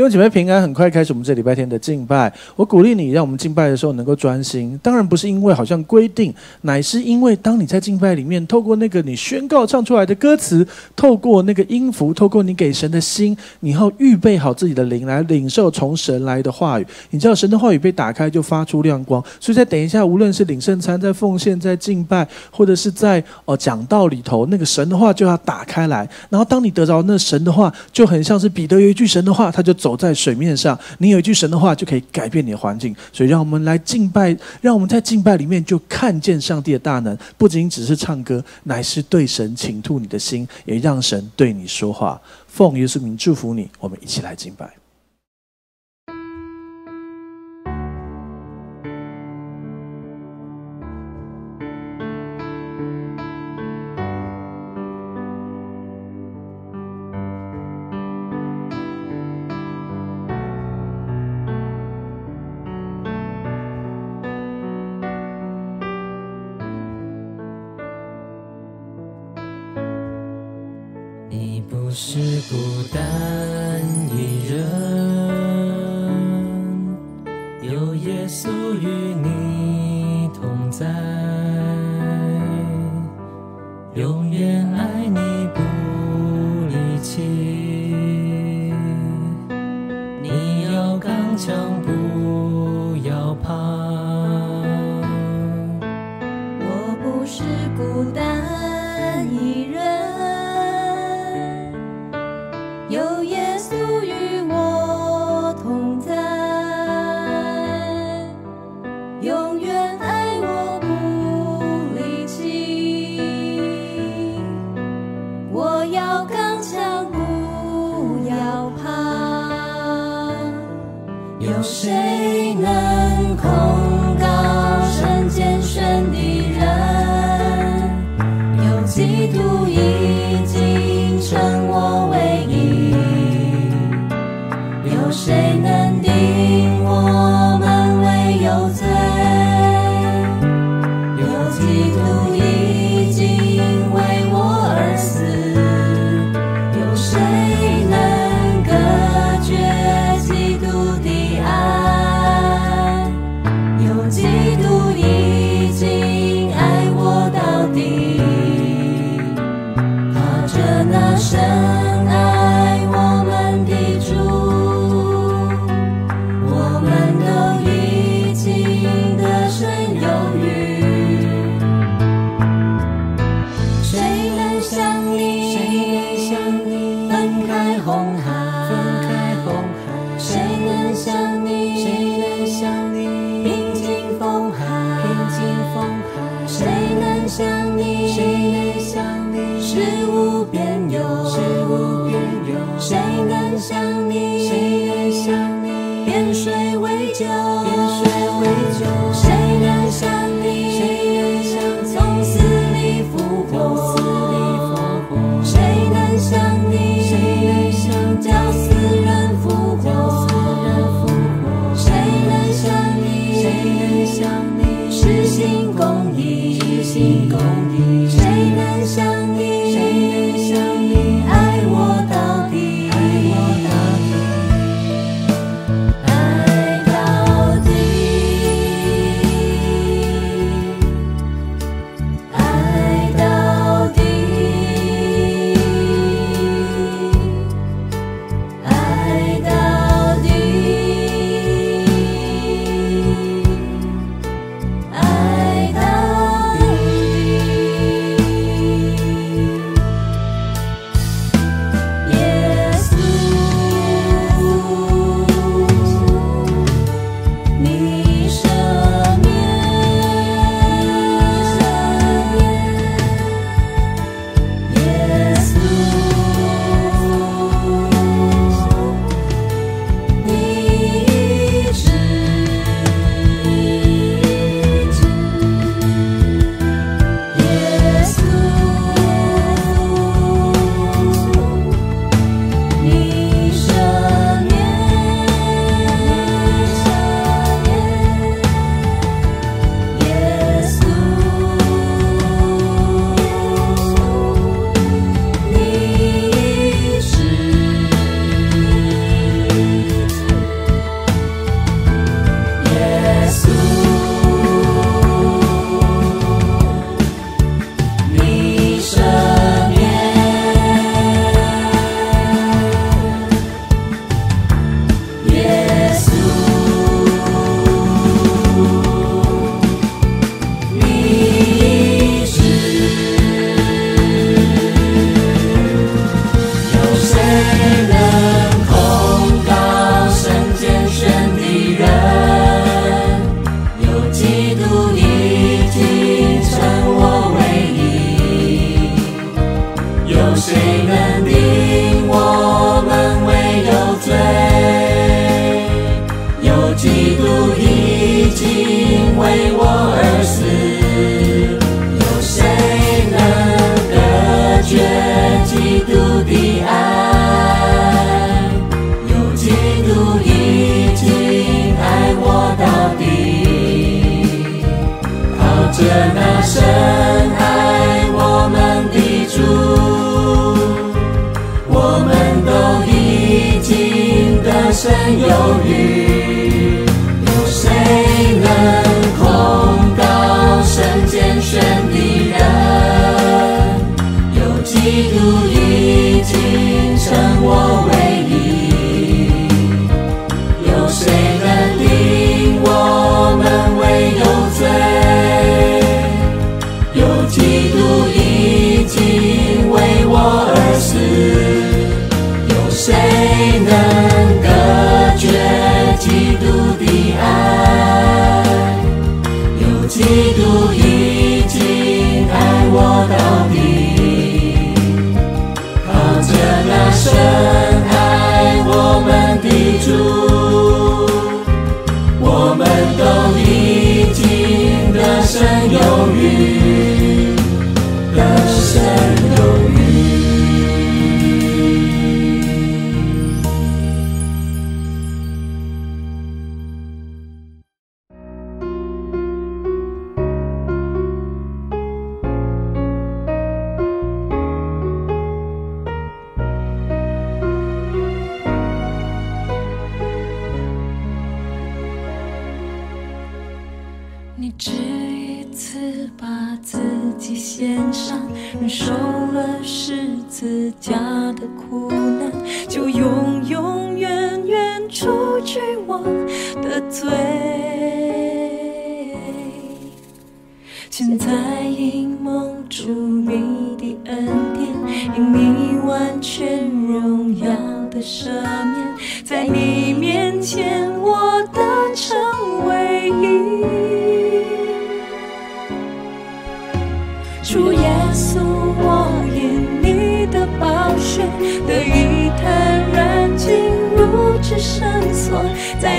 因为姐妹平安，很快开始我们这礼拜天的敬拜。我鼓励你，让我们敬拜的时候能够专心。当然不是因为好像规定，乃是因为当你在敬拜里面，透过那个你宣告唱出来的歌词，透过那个音符，透过你给神的心，你要预备好自己的灵来领受从神来的话语。你知道神的话语被打开就发出亮光。所以在等一下，无论是领圣餐、在奉献、在敬拜，或者是在哦讲道里头，那个神的话就要打开来。然后当你得着那神的话，就很像是彼得有一句神的话，他就走。走在水面上，你有一句神的话就可以改变你的环境。所以，让我们来敬拜，让我们在敬拜里面就看见上帝的大能。不仅只是唱歌，乃是对神倾吐你的心，也让神对你说话。奉耶稣名祝福你，我们一起来敬拜。是孤单一人，有耶稣与你同在，永远爱你。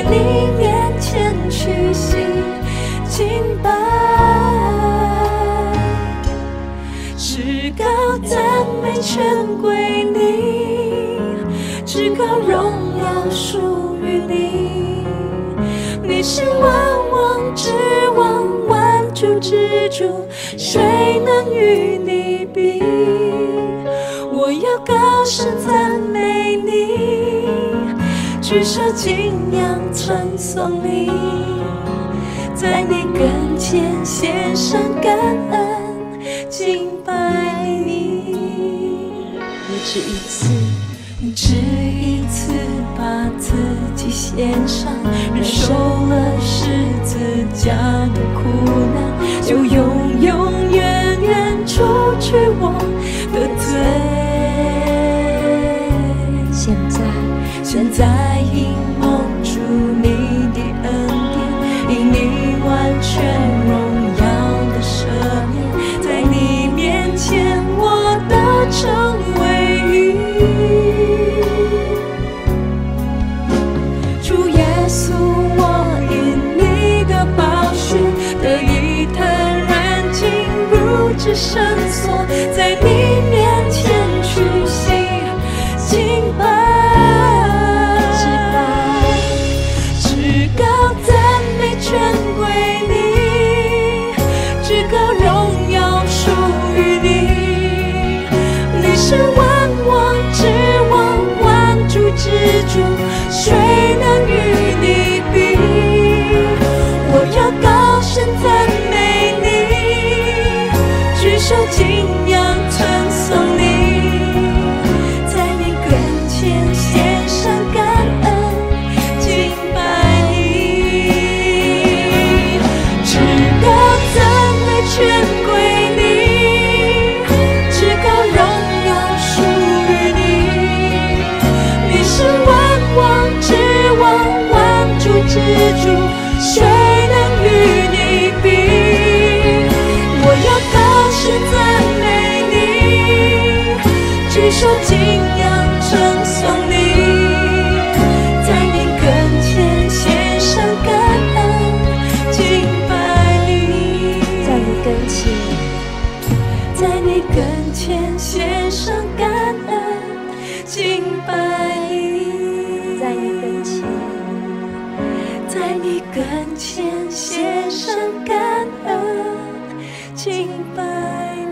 在你面前取信敬拜，至高赞美全归你，至高荣耀属于你。你是万王之王，万主之主，谁能与你比？我要高声赞美。举手敬仰，传颂你，在你跟前献上感恩，敬拜你。只一次，只一次，把自己献上，忍受了十字架的苦难，就永永远远除去我的罪。绳索在你。颂你，在你跟前献上感恩，敬拜你。在你跟前，在你跟前献上感恩，敬拜你。在你跟前，在你跟前献上感恩，敬拜。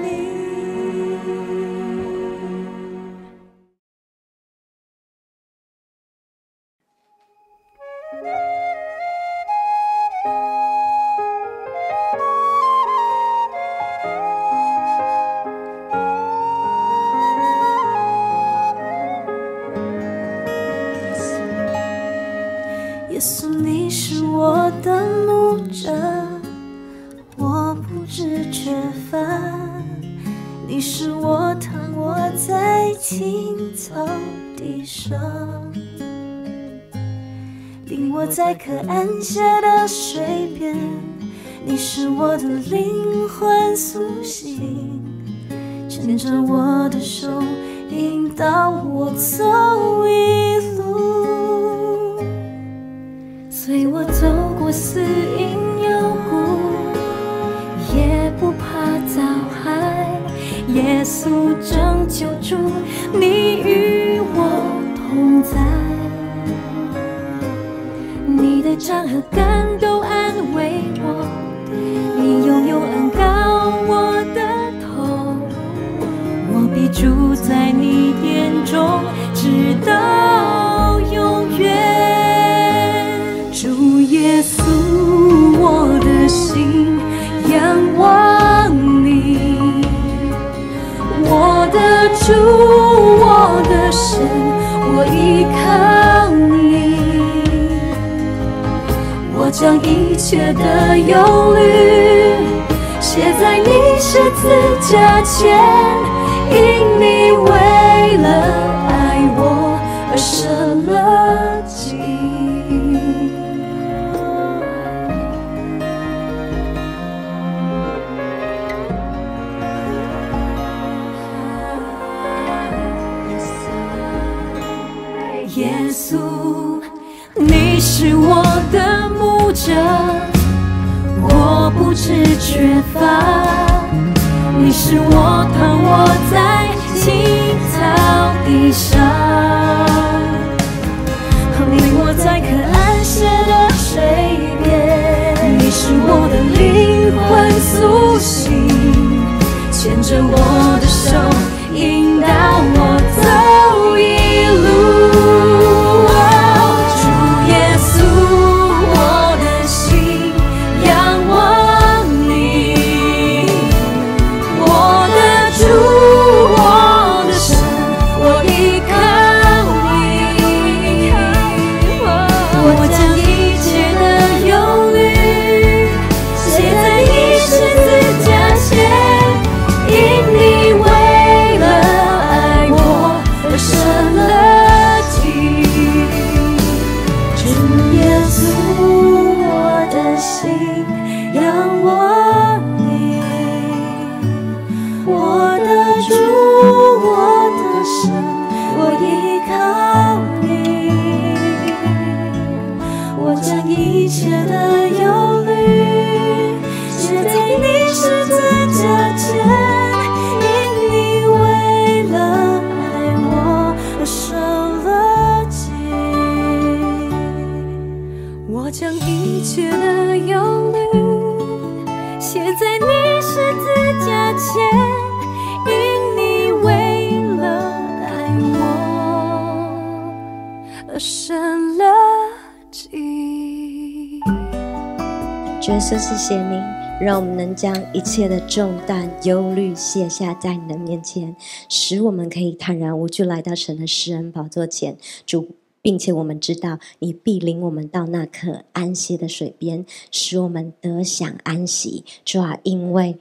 切的重担忧虑卸下在你的面前，使我们可以坦然无惧来到神的施恩宝座前。主，并且我们知道你必领我们到那可安歇的水边，使我们得享安息。主啊，因为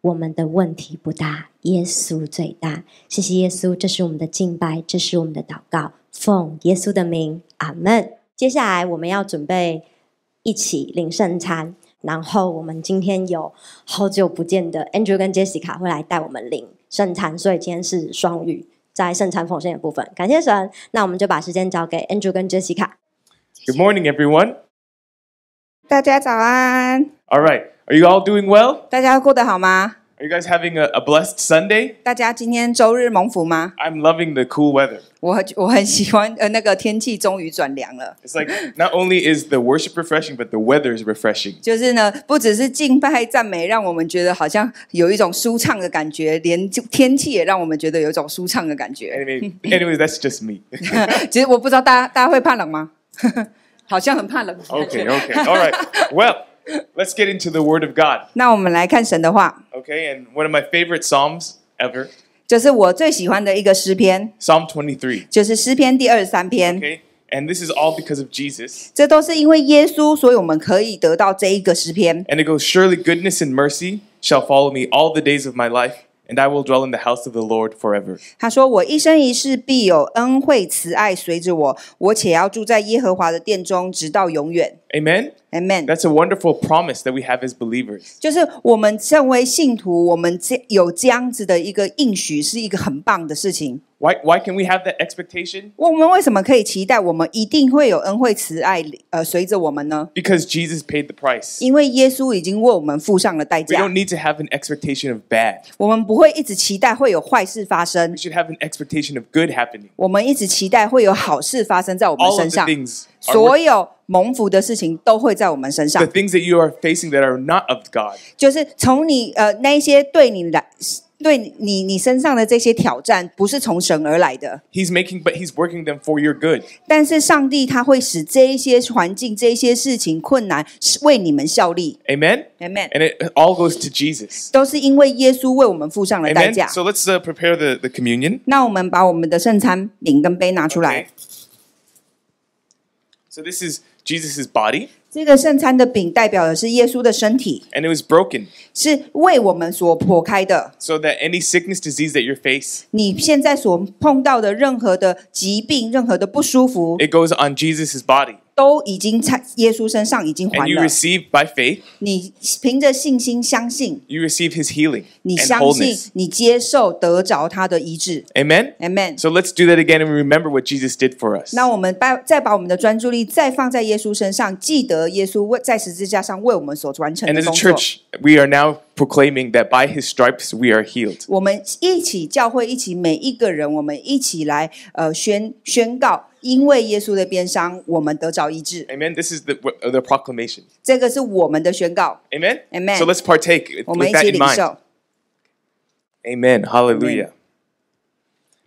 我们的问题不大，耶稣最大。谢谢耶稣，这是我们的敬拜，这是我们的祷告。奉耶稣的名，阿门。接下来我们要准备一起领圣餐。然后我们今天有好久不见的 Andrew 跟 Jessica 会来带我们领圣餐，所以今天是双语在圣餐奉献的部分，感谢神。那我们就把时间交给 Andrew 跟 Jessica。Good morning, everyone。大家早安。All right, are you all doing well? 大家过得好吗？Are you guys having a, a blessed Sunday? 大家今天周日蒙福吗？I'm loving the cool weather. 我我很喜欢，呃，那个天气终于转凉了。It's like not only is the worship refreshing, but the weather is refreshing. 就是呢，不只是敬拜赞美让我们觉得好像有一种舒畅的感觉，连天气也让我们觉得有一种舒畅的感觉。Anyway, anyways, that's just me. 其实我不知道大家大家会怕冷吗？好像很怕冷。Okay, okay, all right. Well. Let's get into the Word of God. Okay, and one of my favorite Psalms ever, Psalm 23. 就是诗篇第二十三篇。Okay, and this is all because of Jesus. And it goes, Surely goodness and mercy shall follow me all the days of my life, and I will dwell in the house of the Lord forever. Amen. Amen. That's a wonderful promise that we have as believers。就是我们身为信徒，我们这有这样子的一个应许，是一个很棒的事情。Why why can we have that expectation? 我们为什么可以期待我们一定会有恩惠慈爱呃随着我们呢？Because Jesus paid the price. 因为耶稣已经为我们付上了代价。We don't need to have an expectation of bad. 我们不会一直期待会有坏事发生。We should have an expectation of good happening. of the 上。things 所有蒙福的事情都会在我们身上。The things that you are facing that are not of God，就是从你呃那些对你来对你你身上的这些挑战，不是从神而来的。He's making, but he's working them for your good. 但是上帝他会使这一些环境、这一些事情、困难为你们效力。Amen, amen. And it all goes to Jesus. 都是因为耶稣为我们付上了代价。So let's prepare the the communion. 那我们把我们的圣餐饼跟杯拿出来。So this is Jesus' body. And it was broken So that any sickness, disease that you face, it goes on Jesus' body. 都已经在耶稣身上已经还 And you receive by faith, 你凭着信心相信，you receive his healing 你 and 相信 wholeness. Amen。So let's do that again and remember what Jesus did for us. And as a 工作。church, are now proclaiming that by his stripes we are healed. 我们一起教会一起每一个人，我们一起来呃宣宣告。因为耶稣的鞭伤，我们得着医治。Amen. This is the uh, the proclamation. 这个是我们的宣告。Amen. Amen. So let's partake with, that in mind. Amen. Hallelujah.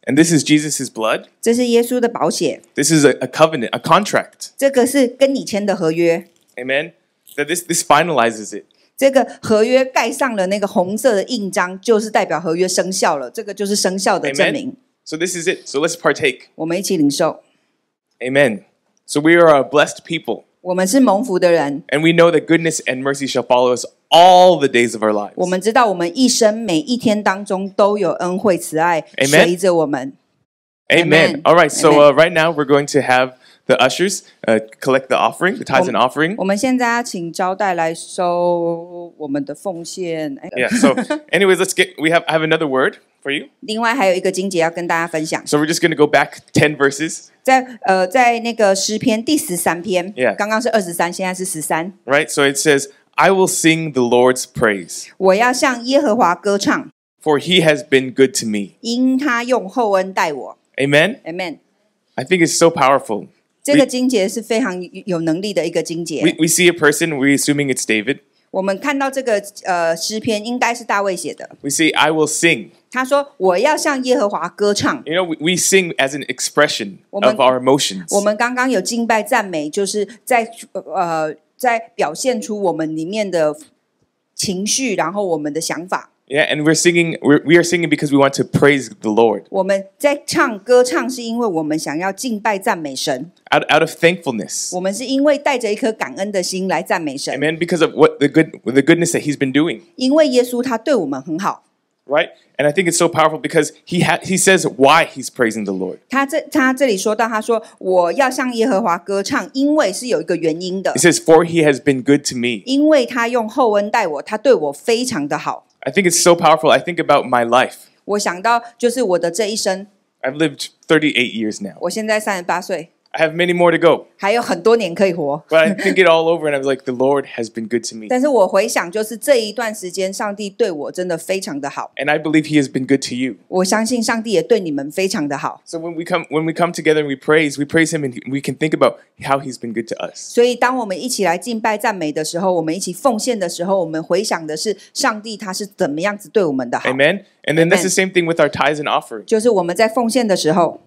Amen. And this is Jesus' blood. This is a, a covenant, a contract. Amen. That this this finalizes it. 这个合约盖上了那个红色的印章，就是代表合约生效了，这个就是生效的证明。Amen. So this is it. So let's partake. 我们一起领受。Amen. So we are a blessed people. 我们是蒙福的人。And we know that goodness and mercy shall follow us all the days of our lives. 我们知道我们一生每一天当中都有恩惠慈爱随着我们。Amen. Amen. All right. So uh, right now we're going to have the ushers uh, collect the offering, the tithes and oh, offering. Yeah. So, anyways, let's get. We have I have another word for you. So we we're just going to go back ten verses. 在呃，在那个诗篇第十三篇。Yeah. 刚刚是二十三，现在是十三。Right. So it says, "I will sing the Lord's praise." 我要向耶和华歌唱。For he has been good to me. 因他用厚恩待我。Amen. Amen. I think it's so powerful. 这个金杰是非常有能力的一个金杰。We see a person, we assuming it's David。我们看到这个呃诗篇应该是大卫写的。We see, I will sing。他说我要向耶和华歌唱。You know, we sing as an expression of our emotion。s 我们刚刚有敬拜赞美，就是在呃在表现出我们里面的情绪，然后我们的想法。Yeah, and we're singing. We're, we are singing because we want to praise the Lord. 我们在唱歌唱，是因为我们想要敬拜赞美神。Out out of thankfulness. 我们是因为带着一颗感恩的心来赞美神，Amen. Because of what the good the goodness that He's been doing, 因为耶稣他对我们很好。right? And I think it's so powerful because he ha- he says why he's praising the Lord. 他这他这里说到，他说我要向耶和华歌唱，因为是有一个原因的 He，says, "For he has been good to me." 因为他用厚恩待我，他对我非常的好。I think it's so powerful. I think about my life. 我想到就是我的这一生。I've lived 38 years now. 我现在三十八岁。I have many more to go. 还有很多年可以活。But I think it all over and I was like, the Lord has been good to me. 但是我回想，就是这一段时间，上帝对我真的非常的好。And I believe he has been good to you. 我相信上帝也对你们非常的好。So when we come when we come together and we praise, we praise him and we can think about how he's been good to us. 所以当我们一起来敬拜赞美的时候，我们一起奉献的时候，我们回想的是上帝他是怎么样子对我们的好。Amen. And then that's the same thing with our tithes and offering. 就是我们在奉献的时候。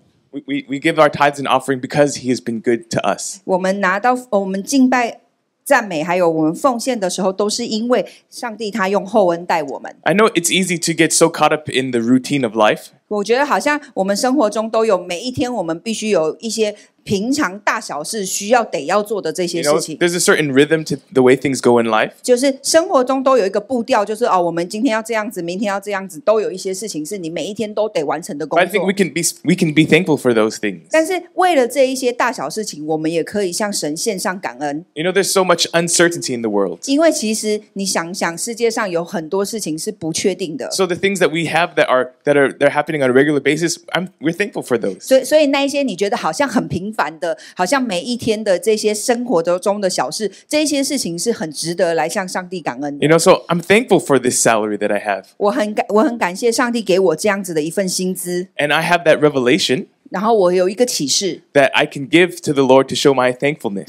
we, we, give our tithes and offering because He has been good to us. 我们拿到我们敬拜、赞美，还有我们奉献的时候，都是因为上帝他用厚恩待我们。I know it's easy to get so caught up in the routine of life. 我觉得好像我们生活中都有每一天，我们必须有一些。平常大小事需要得要做的这些事情，There's a certain rhythm to the way things go in life，就是生活中都有一个步调，就是哦，我们今天要这样子，明天要这样子，都有一些事情是你每一天都得完成的工作。I think we can be we can be thankful for those things。但是为了这一些大小事情，我们也可以向神献上感恩。You know, there's so much uncertainty in the world。因为其实你想想，世界上有很多事情是不确定的。So the things that we have that are that are they're happening on a regular basis, I'm we're thankful for those。所以所以那一些你觉得好像很平。烦的，好像每一天的这些生活中的小事，这些事情是很值得来向上帝感恩。You know, so I'm thankful for this salary that I have。我很感我很感谢上帝给我这样子的一份薪资。And I have that revelation. 然后我有一个启示。That I can give to the Lord to show my thankfulness. And,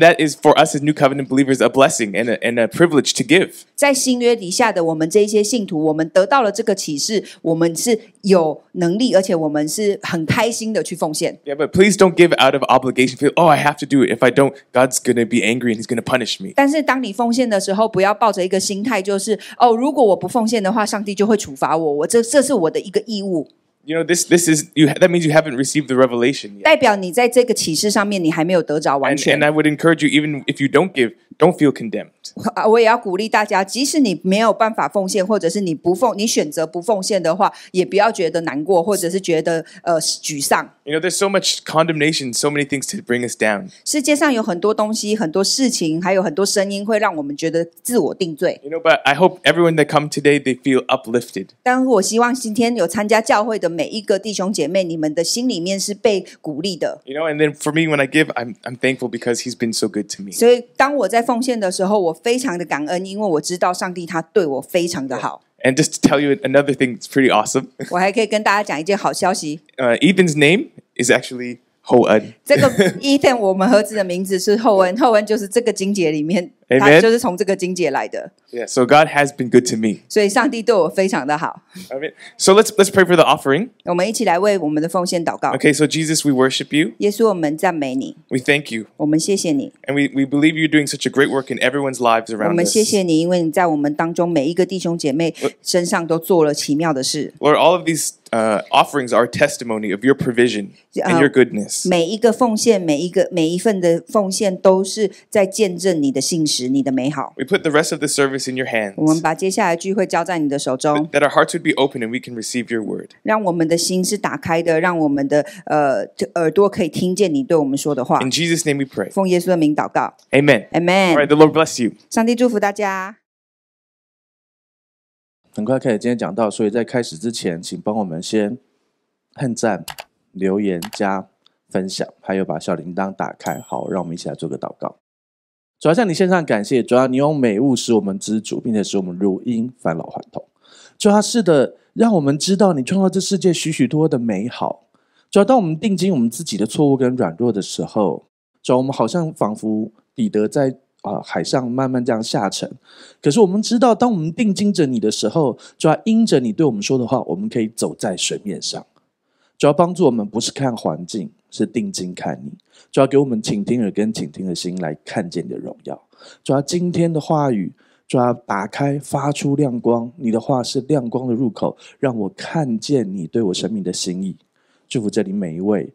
that is for us as new covenant believers a blessing and a, and a privilege to give. but please don't give out of obligation. Feel, oh, I have to do it. If I don't, God's going to be angry and He's going to punish me. 但是当你奉献的时候，不要抱着一个心态，就是哦，如果我不奉献的话，上帝就会处罚我。我这这是我。我的一个义务。You know, this this is you. That means you haven't received the revelation yet. And, I would encourage you, even if you don't give, don't feel condemned. 啊，我也要鼓励大家，即使你没有办法奉献，或者是你不奉，你选择不奉献的话，也不要觉得难过，或者是觉得呃沮丧。You know, there's so much condemnation, so many things to bring us down. 世界上有很多东西、很多事情，还有很多声音会让我们觉得自我定罪。You know, but I hope everyone that come today they feel uplifted. 但我希望今天有参加教会的每一个弟兄姐妹，你们的心里面是被鼓励的。You know, and then for me when I give, I'm I'm thankful because he's been so good to me. 所以当我在奉献的时候，我非常的感恩，因为我知道上帝他对我非常的好。And just to tell you another thing, it's pretty awesome。我还可以跟大家讲一件好消息。Ethan's name is actually Hou n 这个 Ethan 我们合子的名字是后文，后 n 就是这个经节里面。Amen. 他就是从这个经节来的。Yeah, so God has been good to me. 所以上帝对我非常的好。I mean, so let's let's pray for the offering. 我们一起来为我们的奉献祷告。Okay, so Jesus, we worship you. 耶稣，我们赞美你。We thank you. 我们谢谢你。And we we believe you're doing such a great work in everyone's lives around us. 我们谢谢你，因为你在我们当中每一个弟兄姐妹身上都做了奇妙的事。Lord, all of these uh, offerings are testimony of your provision and your goodness. 每一个奉献，每一个每一份的奉献，都是在见证你的信实。你的美好。We put the rest of the service in your hands。我们把接下来聚会交在你的手中。That our hearts would be open and we can receive your word。让我们的心是打开的，让我们的呃耳朵可以听见你对我们说的话。In Jesus' name we pray。奉耶稣的名祷告。Amen. Amen. Alright, the Lord bless you. 上帝祝福大家。很快开始今天讲到，所以在开始之前，请帮我们先喷赞、留言、加分享，还有把小铃铛打开。好，让我们一起来做个祷告。主要向你献上感谢，主要你用美物使我们知足，并且使我们如婴返老还童。主要是的，让我们知道你创造这世界许许多多的美好。主要当我们定睛我们自己的错误跟软弱的时候，主要我们好像仿佛彼得在啊海上慢慢这样下沉。可是我们知道，当我们定睛着你的时候，主要因着你对我们说的话，我们可以走在水面上。主要帮助我们不是看环境。是定睛看你，主要给我们倾听耳跟倾听的心来看见你的荣耀。主要今天的话语，主要打开发出亮光。你的话是亮光的入口，让我看见你对我生命的心意。祝福这里每一位，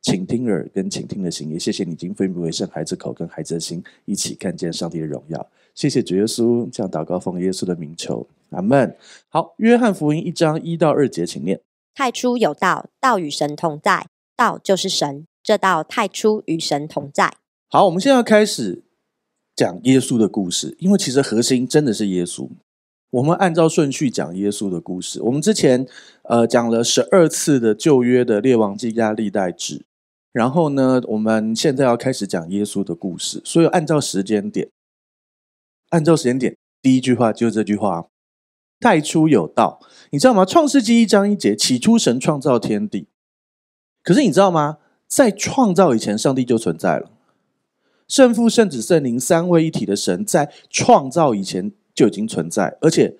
请听耳跟倾听的心。也谢谢你，已经分别为圣，孩子口跟孩子的心一起看见上帝的荣耀。谢谢主耶稣，这样祷告奉耶稣的名求，阿门。好，约翰福音一章一到二节，请念。太初有道，道与神同在。道就是神，这道太初与神同在。好，我们现在开始讲耶稣的故事，因为其实核心真的是耶稣。我们按照顺序讲耶稣的故事，我们之前呃讲了十二次的旧约的列王纪加历代志，然后呢，我们现在要开始讲耶稣的故事，所以按照时间点，按照时间点，第一句话就是这句话：太初有道，你知道吗？创世纪一章一节，起初神创造天地。可是你知道吗？在创造以前，上帝就存在了。圣父、圣子、圣灵三位一体的神，在创造以前就已经存在，而且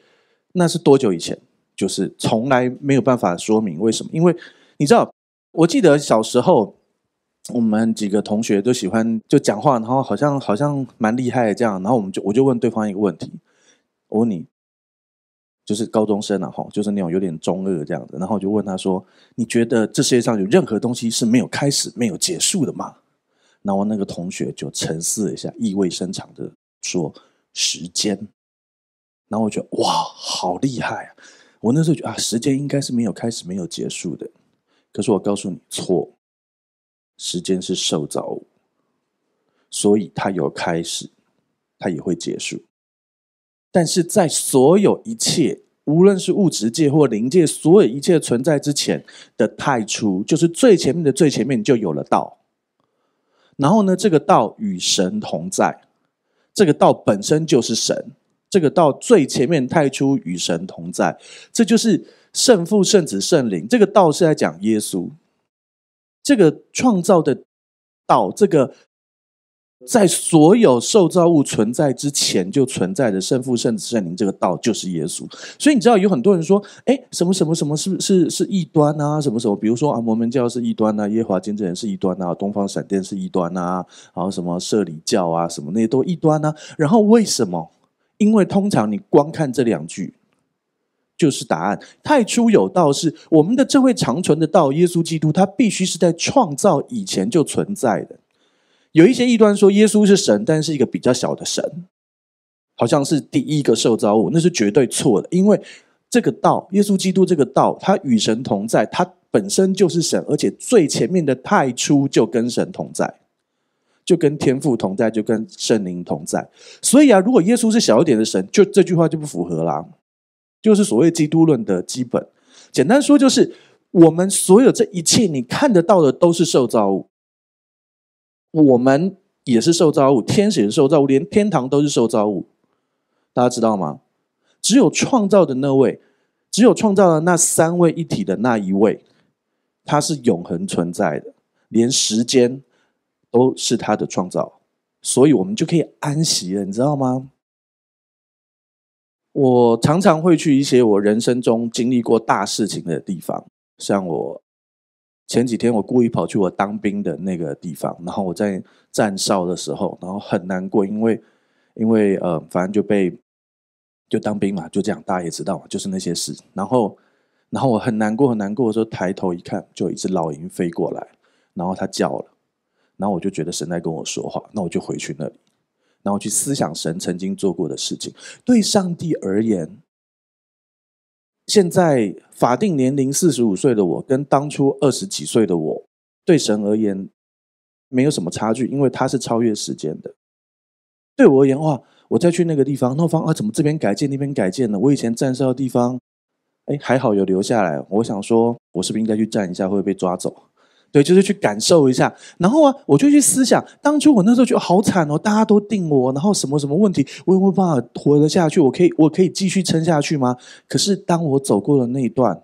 那是多久以前？就是从来没有办法说明为什么。因为你知道，我记得小时候，我们几个同学都喜欢就讲话，然后好像好像蛮厉害的这样，然后我们就我就问对方一个问题：我问你。就是高中生啊，哈，就是那种有点中二这样子。然后我就问他说：“你觉得这世界上有任何东西是没有开始、没有结束的吗？”然后那个同学就沉思了一下，意味深长的说：“时间。”然后我觉得哇，好厉害啊！我那时候觉得啊，时间应该是没有开始、没有结束的。可是我告诉你，错。时间是受造，物，所以它有开始，它也会结束。但是在所有一切，无论是物质界或灵界，所有一切存在之前的太初，就是最前面的最前面，就有了道。然后呢，这个道与神同在，这个道本身就是神，这个道最前面太初与神同在，这就是圣父、圣子、圣灵。这个道是在讲耶稣，这个创造的道，这个。在所有受造物存在之前就存在的圣父、圣子、圣灵，这个道就是耶稣。所以你知道有很多人说：“哎，什么什么什么是不是是异端啊？什么什么？比如说啊，摩门教是异端啊，耶华见证人是异端啊，东方闪电是异端啊，然后什么社里教啊，什么那些都异端啊。然后为什么？因为通常你光看这两句就是答案。太初有道是我们的这位长存的道，耶稣基督，他必须是在创造以前就存在的。”有一些异端说耶稣是神，但是一个比较小的神，好像是第一个受造物，那是绝对错的。因为这个道，耶稣基督这个道，他与神同在，他本身就是神，而且最前面的太初就跟神同在，就跟天父同在，就跟圣灵同在。所以啊，如果耶稣是小一点的神，就这句话就不符合啦。就是所谓基督论的基本，简单说就是我们所有这一切你看得到的都是受造物。我们也是受造物，天使是受造物，连天堂都是受造物，大家知道吗？只有创造的那位，只有创造了那三位一体的那一位，他是永恒存在的，连时间都是他的创造，所以我们就可以安息了，你知道吗？我常常会去一些我人生中经历过大事情的地方，像我。前几天我故意跑去我当兵的那个地方，然后我在站哨的时候，然后很难过，因为因为呃，反正就被就当兵嘛，就这样，大家也知道，就是那些事。然后然后我很难过很难过的时候，抬头一看，就一只老鹰飞过来，然后它叫了，然后我就觉得神在跟我说话，那我就回去那里，然后去思想神曾经做过的事情。对上帝而言。现在法定年龄四十五岁的我，跟当初二十几岁的我，对神而言，没有什么差距，因为他是超越时间的。对我而言，哇，我再去那个地方，那方啊，怎么这边改建，那边改建呢？我以前站哨的地方，哎，还好有留下来。我想说，我是不是应该去站一下，会被抓走？对，就是去感受一下，然后啊，我就去思想，当初我那时候觉得好惨哦，大家都定我，然后什么什么问题，我有没有办法活得下去？我可以，我可以继续撑下去吗？可是当我走过了那一段，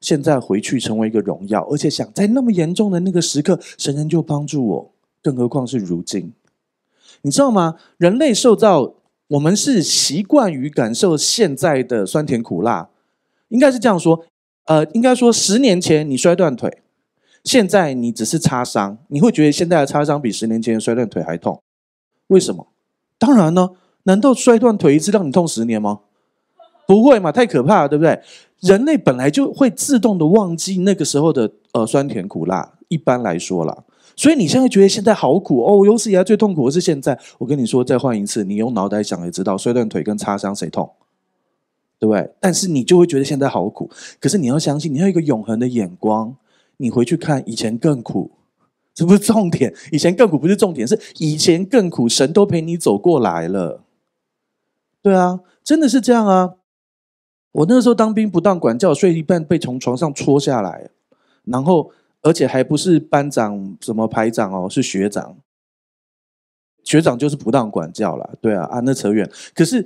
现在回去成为一个荣耀，而且想在那么严重的那个时刻，神人就帮助我，更何况是如今？你知道吗？人类受到我们是习惯于感受现在的酸甜苦辣，应该是这样说，呃，应该说十年前你摔断腿。现在你只是擦伤，你会觉得现在的擦伤比十年前摔断腿还痛，为什么？当然呢，难道摔断腿一次让你痛十年吗？不会嘛，太可怕了，对不对？人类本来就会自动的忘记那个时候的呃酸甜苦辣，一般来说啦。所以你现在觉得现在好苦哦，有史以来最痛苦的是现在。我跟你说，再换一次，你用脑袋想也知道，摔断腿跟擦伤谁痛，对不对？但是你就会觉得现在好苦。可是你要相信，你要一个永恒的眼光。你回去看，以前更苦，这不是重点。以前更苦不是重点，是以前更苦，神都陪你走过来了。对啊，真的是这样啊！我那个时候当兵不当管教，睡一半被从床上戳下来，然后而且还不是班长什么排长哦，是学长。学长就是不当管教了。对啊，啊，那扯远。可是。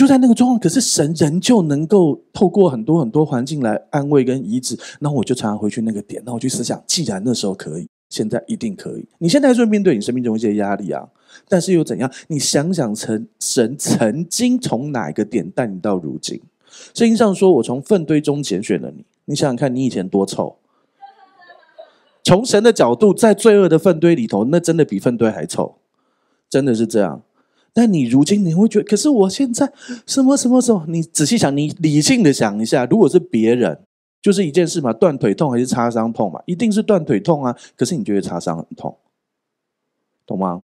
就在那个状况，可是神仍旧能够透过很多很多环境来安慰跟医治。那我就常常回去那个点，那我去思想：既然那时候可以，现在一定可以。你现在就面对你生命中一些压力啊，但是又怎样？你想想，曾神曾经从哪个点带你到如今？圣经上说：“我从粪堆中拣选了你。”你想想看，你以前多臭！从神的角度，在罪恶的粪堆里头，那真的比粪堆还臭，真的是这样。但你如今你会觉得，可是我现在什么什么什么？你仔细想，你理性的想一下，如果是别人，就是一件事嘛，断腿痛还是擦伤痛嘛？一定是断腿痛啊！可是你就会擦伤很痛，懂吗？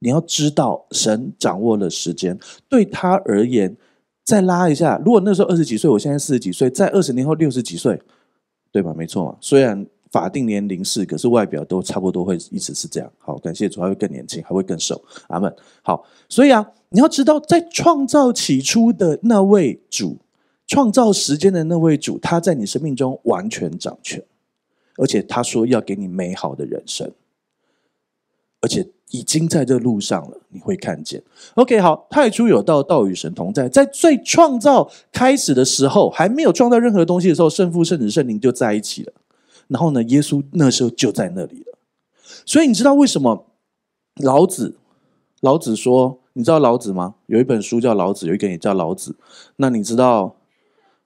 你要知道，神掌握了时间，对他而言，再拉一下，如果那时候二十几岁，我现在四十几岁，在二十年后六十几岁，对吧？没错嘛，虽然。法定年龄是，可是外表都差不多，会一直是这样。好，感谢主，还会更年轻，还会更瘦。阿门。好，所以啊，你要知道，在创造起初的那位主，创造时间的那位主，他在你生命中完全掌权，而且他说要给你美好的人生，而且已经在这路上了。你会看见。OK，好，太初有道，道与神同在，在最创造开始的时候，还没有创造任何东西的时候，圣父、圣子、圣灵就在一起了。然后呢？耶稣那时候就在那里了。所以你知道为什么老子？老子说，你知道老子吗？有一本书叫《老子》，有一个也叫老子。那你知道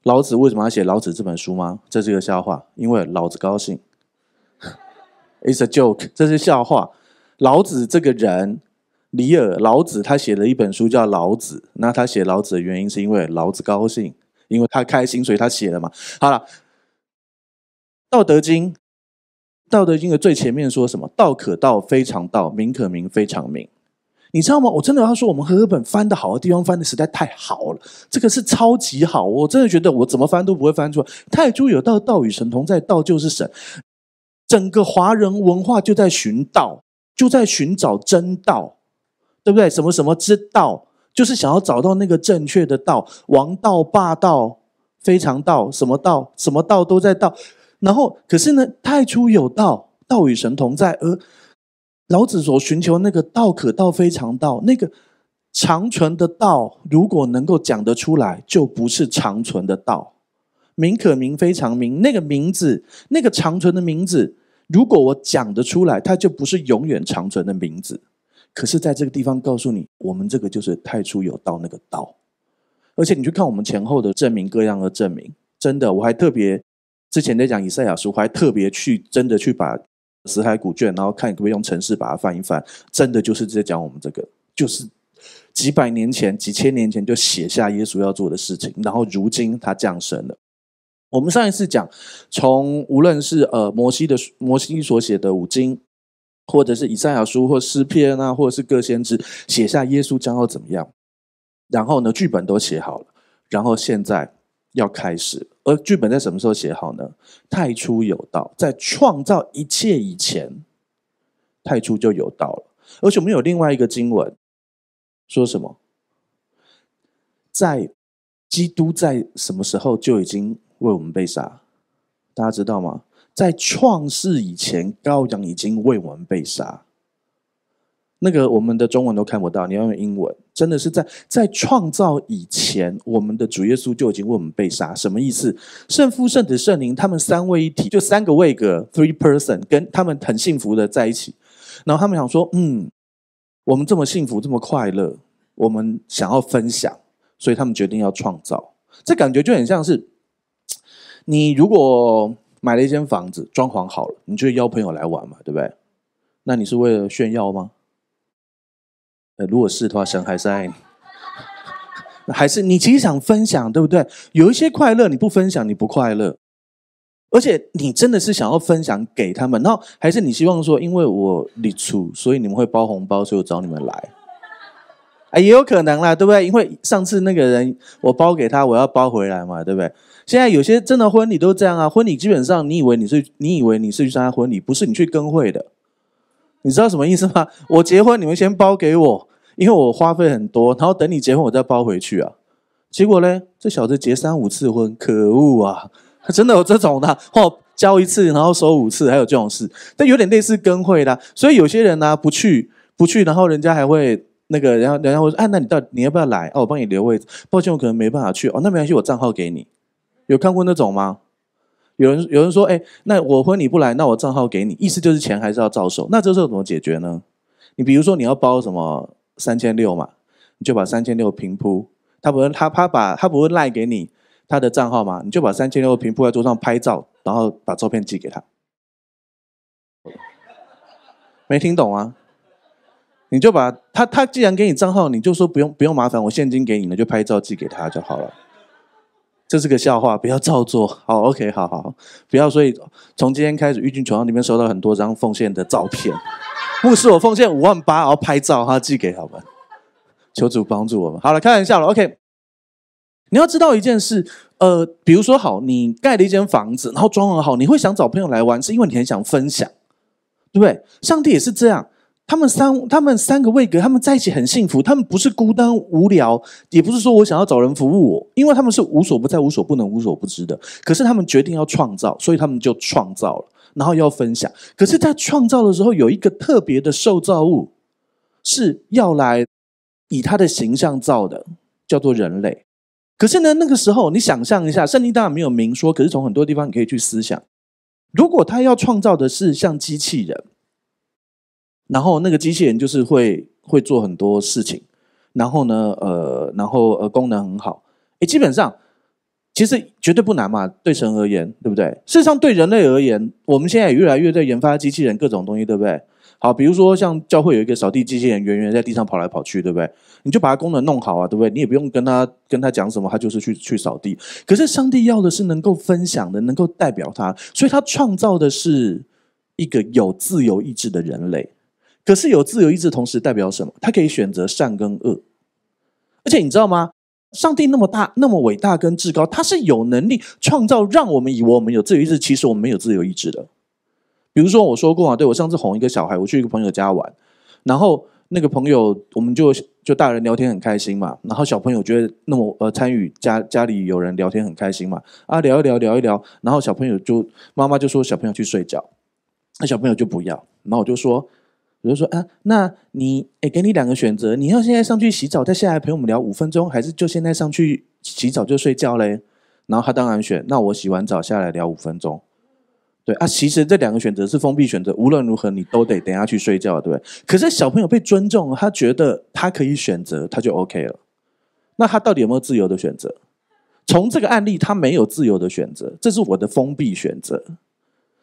老子为什么要写《老子》这本书吗？这是一个笑话，因为老子高兴。It's a joke，这是笑话。老子这个人，李尔，老子他写了一本书叫《老子》。那他写《老子》的原因是因为老子高兴，因为他开心，所以他写了嘛。好了。道德经，道德经的最前面说什么？道可道，非常道；名可名，非常名。你知道吗？我真的要说，我们和合本翻的好的地方，翻的实在太好了。这个是超级好，我真的觉得我怎么翻都不会翻错。泰铢有道，道与神同在，道就是神。整个华人文化就在寻道，就在寻找真道，对不对？什么什么之道，就是想要找到那个正确的道。王道、霸道、非常道，什么道、什么道都在道。然后，可是呢？太初有道，道与神同在。而老子所寻求那个道，可道非常道；那个长存的道，如果能够讲得出来，就不是长存的道。名可名，非常名。那个名字，那个长存的名字，如果我讲得出来，它就不是永远长存的名字。可是，在这个地方告诉你，我们这个就是太初有道那个道。而且，你去看我们前后的证明，各样的证明，真的，我还特别。之前在讲以赛亚书，还特别去真的去把死海古卷，然后看可以用城市把它翻一翻，真的就是在讲我们这个，就是几百年前、几千年前就写下耶稣要做的事情，然后如今他降生了。我们上一次讲，从无论是呃摩西的摩西所写的五经，或者是以赛亚书或诗篇啊，或者是各先知写下耶稣将要怎么样，然后呢剧本都写好了，然后现在。要开始，而剧本在什么时候写好呢？太初有道，在创造一切以前，太初就有道了。而且我们有另外一个经文，说什么？在基督在什么时候就已经为我们被杀？大家知道吗？在创世以前，羔羊已经为我们被杀。那个我们的中文都看不到，你要用英文。真的是在在创造以前，我们的主耶稣就已经为我们被杀。什么意思？圣父、圣子、圣灵，他们三位一体，就三个位格 （three person），跟他们很幸福的在一起。然后他们想说：“嗯，我们这么幸福，这么快乐，我们想要分享，所以他们决定要创造。”这感觉就很像是你如果买了一间房子，装潢好了，你就邀朋友来玩嘛，对不对？那你是为了炫耀吗？如果是的话，神还是爱你，还是你其实想分享，对不对？有一些快乐你不分享你不快乐，而且你真的是想要分享给他们，然后还是你希望说，因为我立出，所以你们会包红包，所以我找你们来，哎，也有可能啦，对不对？因为上次那个人我包给他，我要包回来嘛，对不对？现在有些真的婚礼都这样啊，婚礼基本上你以为你是你以为你是去参加婚礼，不是你去跟会的，你知道什么意思吗？我结婚你们先包给我。因为我花费很多，然后等你结婚我再包回去啊，结果呢，这小子结三五次婚，可恶啊！真的有这种的哦，交一次然后收五次，还有这种事，但有点类似跟会啦。所以有些人呢不去不去，然后人家还会那个人家会说，哎，那你到底你要不要来？哦，我帮你留位置。抱歉，我可能没办法去哦，那没关系，我账号给你。有看过那种吗？有人有人说，哎，那我婚礼不来，那我账号给你，意思就是钱还是要照收。那这时候怎么解决呢？你比如说你要包什么？三千六嘛，你就把三千六平铺，他不会，他他把他不会赖给你他的账号嘛，你就把三千六平铺在桌上拍照，然后把照片寄给他。没听懂啊？你就把他他既然给你账号，你就说不用不用麻烦，我现金给你了，就拍照寄给他就好了。这是个笑话，不要照做。好，OK，好好，不要。所以从今天开始，郁金传里面收到很多张奉献的照片。牧师，我奉献五万八，然后拍照哈，寄给，他们，求主帮助我们。好了，开玩笑了。OK，你要知道一件事，呃，比如说好，你盖了一间房子，然后装潢好，你会想找朋友来玩，是因为你很想分享，对不对？上帝也是这样。他们三，他们三个位格，他们在一起很幸福。他们不是孤单无聊，也不是说我想要找人服务，我，因为他们是无所不在、无所不能、无所不知的。可是他们决定要创造，所以他们就创造了，然后要分享。可是，在创造的时候，有一个特别的受造物是要来以他的形象造的，叫做人类。可是呢，那个时候你想象一下，圣经当然没有明说，可是从很多地方你可以去思想。如果他要创造的是像机器人。然后那个机器人就是会会做很多事情，然后呢，呃，然后呃功能很好，诶，基本上其实绝对不难嘛，对神而言，对不对？事实上，对人类而言，我们现在也越来越在研发机器人各种东西，对不对？好，比如说像教会有一个扫地机器人，圆圆在地上跑来跑去，对不对？你就把它功能弄好啊，对不对？你也不用跟他跟他讲什么，他就是去去扫地。可是上帝要的是能够分享的，能够代表他，所以他创造的是一个有自由意志的人类。可是有自由意志，同时代表什么？他可以选择善跟恶，而且你知道吗？上帝那么大、那么伟大跟至高，他是有能力创造，让我们以为我们有自由意志。其实我们没有自由意志的，比如说我说过啊，对我上次哄一个小孩，我去一个朋友家玩，然后那个朋友我们就就大人聊天很开心嘛，然后小朋友觉得那么呃参与家家里有人聊天很开心嘛啊聊一聊聊一聊，然后小朋友就妈妈就说小朋友去睡觉，那小朋友就不要，然后我就说。比如说啊，那你哎，给你两个选择，你要现在上去洗澡，再下来陪我们聊五分钟，还是就现在上去洗澡就睡觉嘞？然后他当然选，那我洗完澡下来聊五分钟。对啊，其实这两个选择是封闭选择，无论如何你都得等下去睡觉，对？可是小朋友被尊重，他觉得他可以选择，他就 OK 了。那他到底有没有自由的选择？从这个案例，他没有自由的选择，这是我的封闭选择。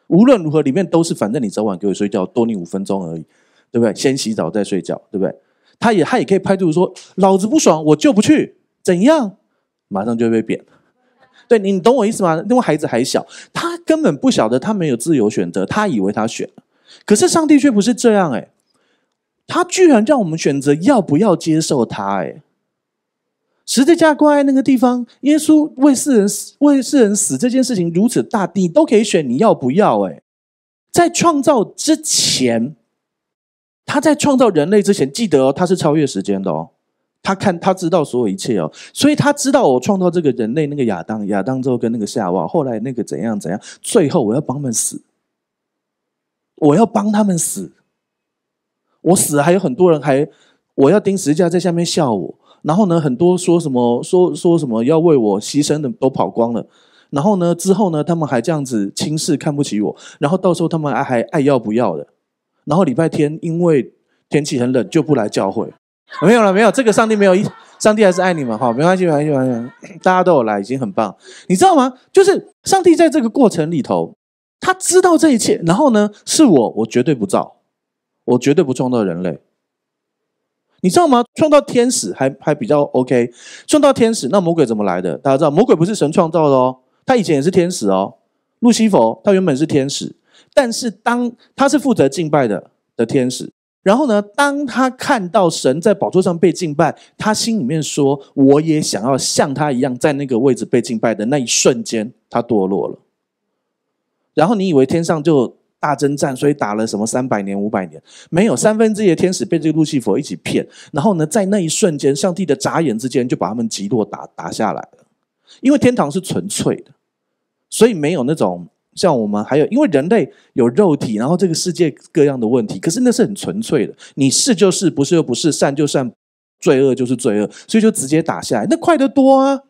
无论如何，里面都是反正你早晚给我睡觉，多你五分钟而已。对不对？先洗澡再睡觉，对不对？他也他也可以拍肚子说：“老子不爽，我就不去。”怎样？马上就会被贬。对你懂我意思吗？因为孩子还小，他根本不晓得他没有自由选择，他以为他选了，可是上帝却不是这样哎。他居然叫我们选择要不要接受他哎。十字架挂在那个地方，耶稣为世人死，为世人死这件事情如此大地都可以选，你要不要哎？在创造之前。他在创造人类之前，记得哦，他是超越时间的哦，他看，他知道所有一切哦，所以他知道我创造这个人类，那个亚当，亚当之后跟那个夏娃，后来那个怎样怎样，最后我要帮他们死，我要帮他们死，我死，还有很多人还，我要钉十字架在下面笑我，然后呢，很多说什么说说什么要为我牺牲的都跑光了，然后呢之后呢，他们还这样子轻视看不起我，然后到时候他们还还爱要不要的。然后礼拜天因为天气很冷就不来教会，没有了没有这个上帝没有意，上帝还是爱你们哈，没关系没关系没关系，大家都有来已经很棒，你知道吗？就是上帝在这个过程里头，他知道这一切，然后呢是我，我绝对不造，我绝对不创造人类，你知道吗？创造天使还还比较 OK，创造天使那魔鬼怎么来的？大家知道魔鬼不是神创造的哦，他以前也是天使哦，路西弗他原本是天使。但是，当他是负责敬拜的的天使，然后呢，当他看到神在宝座上被敬拜，他心里面说：“我也想要像他一样，在那个位置被敬拜。”的那一瞬间，他堕落了。然后，你以为天上就大征战，所以打了什么三百年、五百年？没有，三分之一的天使被这个路西佛一起骗。然后呢，在那一瞬间，上帝的眨眼之间就把他们击落，打打下来了。因为天堂是纯粹的，所以没有那种。像我们还有，因为人类有肉体，然后这个世界各样的问题，可是那是很纯粹的。你是就是，不是又不是；善就算，罪恶就是罪恶。所以就直接打下来，那快得多啊！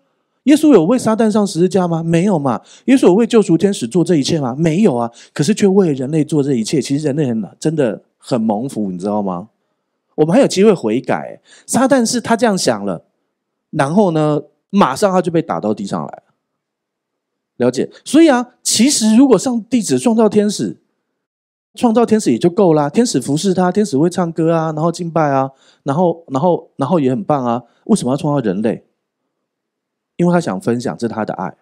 耶稣有为撒旦上十字架吗？没有嘛！耶稣有为救赎天使做这一切吗？没有啊！可是却为人类做这一切。其实人类很真的很蒙福，你知道吗？我们还有机会悔改。撒旦是他这样想了，然后呢，马上他就被打到地上来。了解，所以啊。其实，如果上帝只创造天使，创造天使也就够啦。天使服侍他，天使会唱歌啊，然后敬拜啊，然后，然后，然后也很棒啊。为什么要创造人类？因为他想分享，这是他的爱。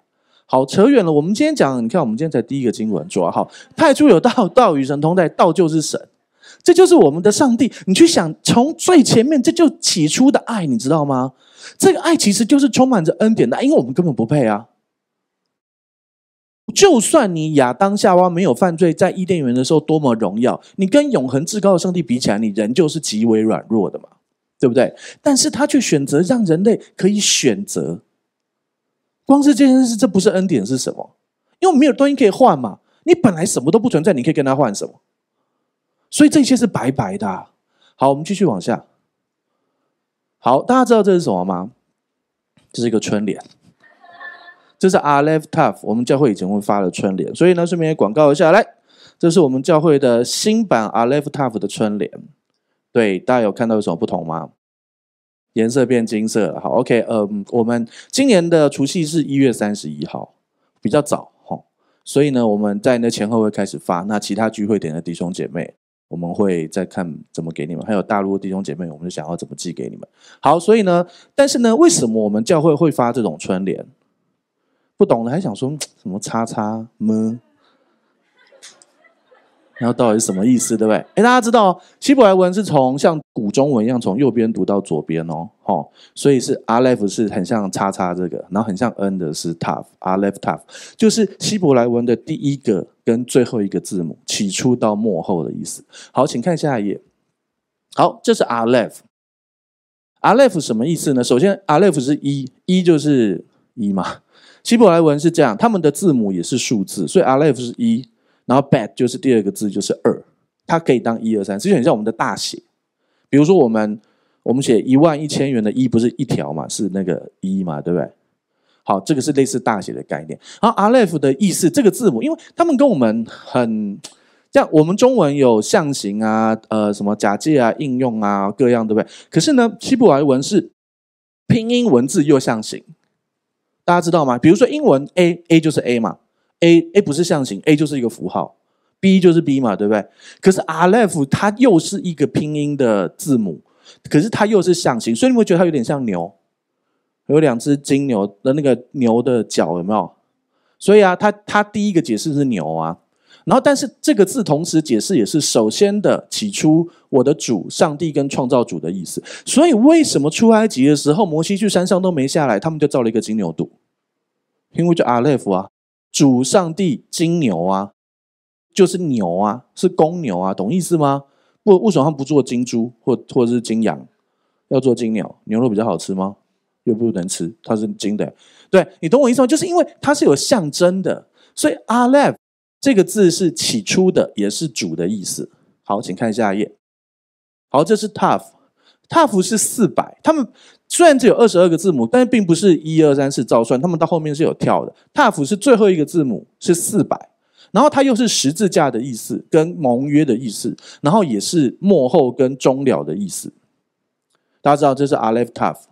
好，扯远了。我们今天讲，你看，我们今天才第一个经文，主要哈，太初有道，道与神同在，道就是神，这就是我们的上帝。你去想，从最前面，这就起初的爱，你知道吗？这个爱其实就是充满着恩典的，因为我们根本不配啊。就算你亚当夏娃没有犯罪，在伊甸园的时候多么荣耀，你跟永恒至高的上帝比起来，你仍旧是极为软弱的嘛，对不对？但是他却选择让人类可以选择，光是这件事，这不是恩典是什么？因为没有东西可以换嘛，你本来什么都不存在，你可以跟他换什么？所以这些是白白的。好，我们继续往下。好，大家知道这是什么吗？这是一个春联。这是 a Life Tough，我们教会以前会发的春联，所以呢，顺便也广告一下。来，这是我们教会的新版 a Life Tough 的春联。对，大家有看到有什么不同吗？颜色变金色。了。好，OK，嗯，我们今年的除夕是一月三十一号，比较早哈，所以呢，我们在那前后会开始发。那其他聚会点的弟兄姐妹，我们会再看怎么给你们。还有大陆弟兄姐妹，我们就想要怎么寄给你们。好，所以呢，但是呢，为什么我们教会会发这种春联？不懂了，还想说 什么叉叉么？然后到底是什么意思，对不对？哎，大家知道希伯来文是从像古中文一样从右边读到左边哦，所以是 aleph 是很像叉叉这个，然后很像 n 的是 t o g h a l e p h t g h 就是希伯来文的第一个跟最后一个字母，起初到末后的意思。好，请看下一页。好，这是 aleph，aleph 什么意思呢？首先 aleph 是一，一就是一嘛。希伯来文是这样，他们的字母也是数字，所以 Aleph 是一，然后 Bet 就是第二个字就是二，它可以当一二三，其实很像我们的大写。比如说我们我们写一万一千元的“一”不是一条嘛，是那个“一”嘛，对不对？好，这个是类似大写的概念。然后 Aleph 的意思，这个字母，因为他们跟我们很像，我们中文有象形啊，呃，什么假借啊、应用啊，各样，对不对？可是呢，希伯来文是拼音文字又象形。大家知道吗？比如说英文 A，A 就是 A 嘛，A，A 不是象形，A 就是一个符号，B 就是 B 嘛，对不对？可是 R F 它又是一个拼音的字母，可是它又是象形，所以你会觉得它有点像牛，有两只金牛的那个牛的角，有没有？所以啊，它它第一个解释是牛啊。然后，但是这个字同时解释也是首先的起初，我的主上帝跟创造主的意思。所以为什么出埃及的时候，摩西去山上都没下来，他们就造了一个金牛犊？因为叫阿列夫啊，主上帝金牛啊，就是牛啊，是公牛啊，懂意思吗？不，为什么他不做金猪或或者是金羊，要做金牛？牛肉比较好吃吗？又不能吃，它是金的。对，你懂我意思吗？就是因为它是有象征的，所以阿列夫。这个字是起初的，也是主的意思。好，请看下一页。好，这是 Tough，Tough 是四百。他们虽然只有二十二个字母，但并不是一二三四照算，他们到后面是有跳的。Tough 是最后一个字母是四百，然后它又是十字架的意思，跟盟约的意思，然后也是末后跟终了的意思。大家知道这是 Aleph Tough。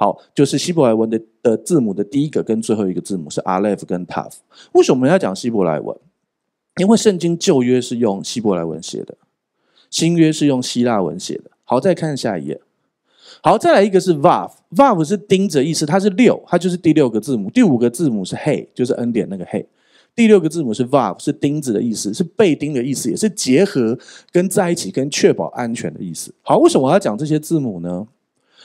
好，就是希伯来文的呃字母的第一个跟最后一个字母是 aleph 跟 taf。为什么我们要讲希伯来文？因为圣经旧约是用希伯来文写的，新约是用希腊文写的。好，再看下一页。好，再来一个是 vav，vav 是钉子意思，它是六，它就是第六个字母。第五个字母是 he，就是 n 点那个 he。第六个字母是 vav，是钉子的意思，是被钉的意思，也是结合跟在一起跟确保安全的意思。好，为什么我要讲这些字母呢？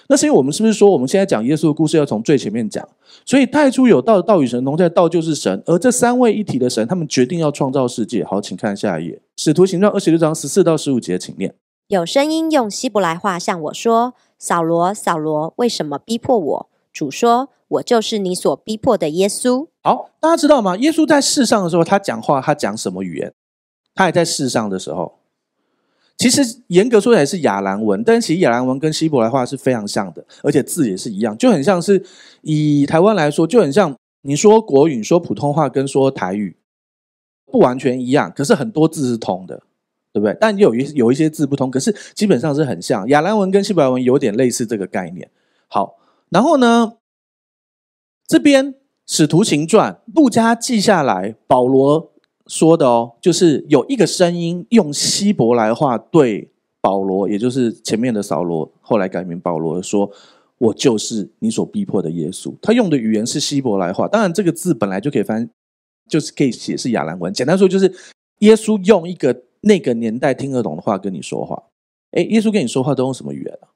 那是因为我们是不是说，我们现在讲耶稣的故事要从最前面讲？所以太初有道，道与神同在，道就是神，而这三位一体的神，他们决定要创造世界。好，请看下一页，《使徒行传》二十六章十四到十五节，请念。有声音用希伯来话向我说：“扫罗，扫罗，为什么逼迫我？”主说：“我就是你所逼迫的耶稣。”好，大家知道吗？耶稣在世上的时候，他讲话，他讲什么语言？他还在世上的时候。其实严格说来是亚兰文，但其实亚兰文跟希伯来话是非常像的，而且字也是一样，就很像是以台湾来说，就很像你说国语说普通话跟说台语不完全一样，可是很多字是通的，对不对？但有一有一些字不通，可是基本上是很像亚兰文跟希伯来文有点类似这个概念。好，然后呢，这边使徒行传陆加记下来保罗。说的哦，就是有一个声音用希伯来话对保罗，也就是前面的扫罗，后来改名保罗说：“我就是你所逼迫的耶稣。”他用的语言是希伯来话，当然这个字本来就可以翻，就是可以写是亚兰文。简单说就是耶稣用一个那个年代听得懂的话跟你说话。哎，耶稣跟你说话都用什么语言啊？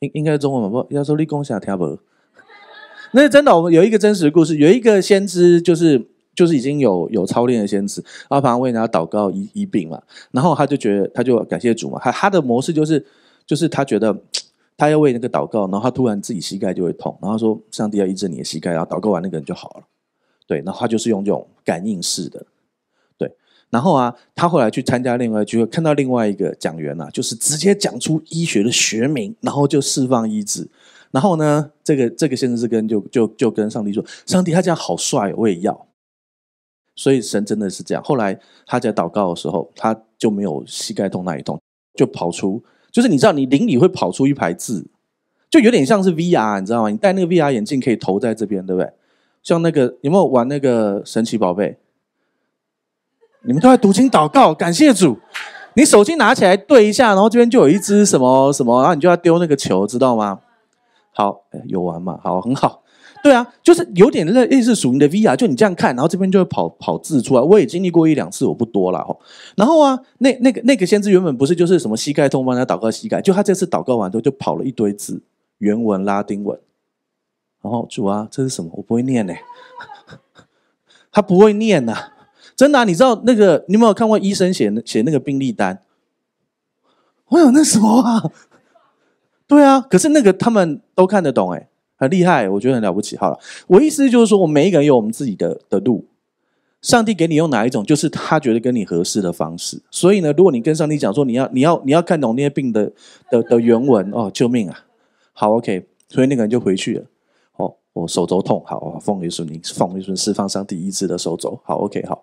应应该是中文吧？不，耶稣立功下听不？那是真的。我们有一个真实的故事，有一个先知就是。就是已经有有操练的先知，阿庞为家祷告医医病嘛，然后他就觉得他就感谢主嘛，他他的模式就是就是他觉得他要为那个祷告，然后他突然自己膝盖就会痛，然后说上帝要医治你的膝盖，然后祷告完那个人就好了，对，然后他就是用这种感应式的，对，然后啊，他后来去参加另外一个聚会，看到另外一个讲员呐，就是直接讲出医学的学名，然后就释放医治，然后呢，这个这个先生是跟就就就跟上帝说，上帝他这样好帅，我也要。所以神真的是这样。后来他在祷告的时候，他就没有膝盖痛那一痛，就跑出，就是你知道，你灵里会跑出一排字，就有点像是 V R，你知道吗？你戴那个 V R 眼镜可以投在这边，对不对？像那个有没有玩那个神奇宝贝？你们都在读经祷告，感谢主。你手机拿起来对一下，然后这边就有一只什么什么，然后你就要丢那个球，知道吗？好，有玩吗？好，很好。对啊，就是有点类类似属于的 VR，就你这样看，然后这边就会跑跑字出来。我也经历过一两次，我不多了哦。然后啊，那那个那个先知原本不是就是什么膝盖痛，帮他祷告膝盖。就他这次祷告完之后，就跑了一堆字，原文拉丁文。然后主啊，这是什么？我不会念呢，他不会念呐，真的。你知道那个你有没有看过医生写写那个病历单？我有那什么啊？对啊，可是那个他们都看得懂哎。很厉害，我觉得很了不起。好了，我意思就是说，我们每一个人有我们自己的的路。上帝给你用哪一种，就是他觉得跟你合适的方式。所以呢，如果你跟上帝讲说你要你要你要看懂那些病的的的原文哦，救命啊！好，OK。所以那个人就回去了。哦，我手肘痛，好，奉耶稣名，奉耶稣释放上帝医治的手肘。好，OK，好，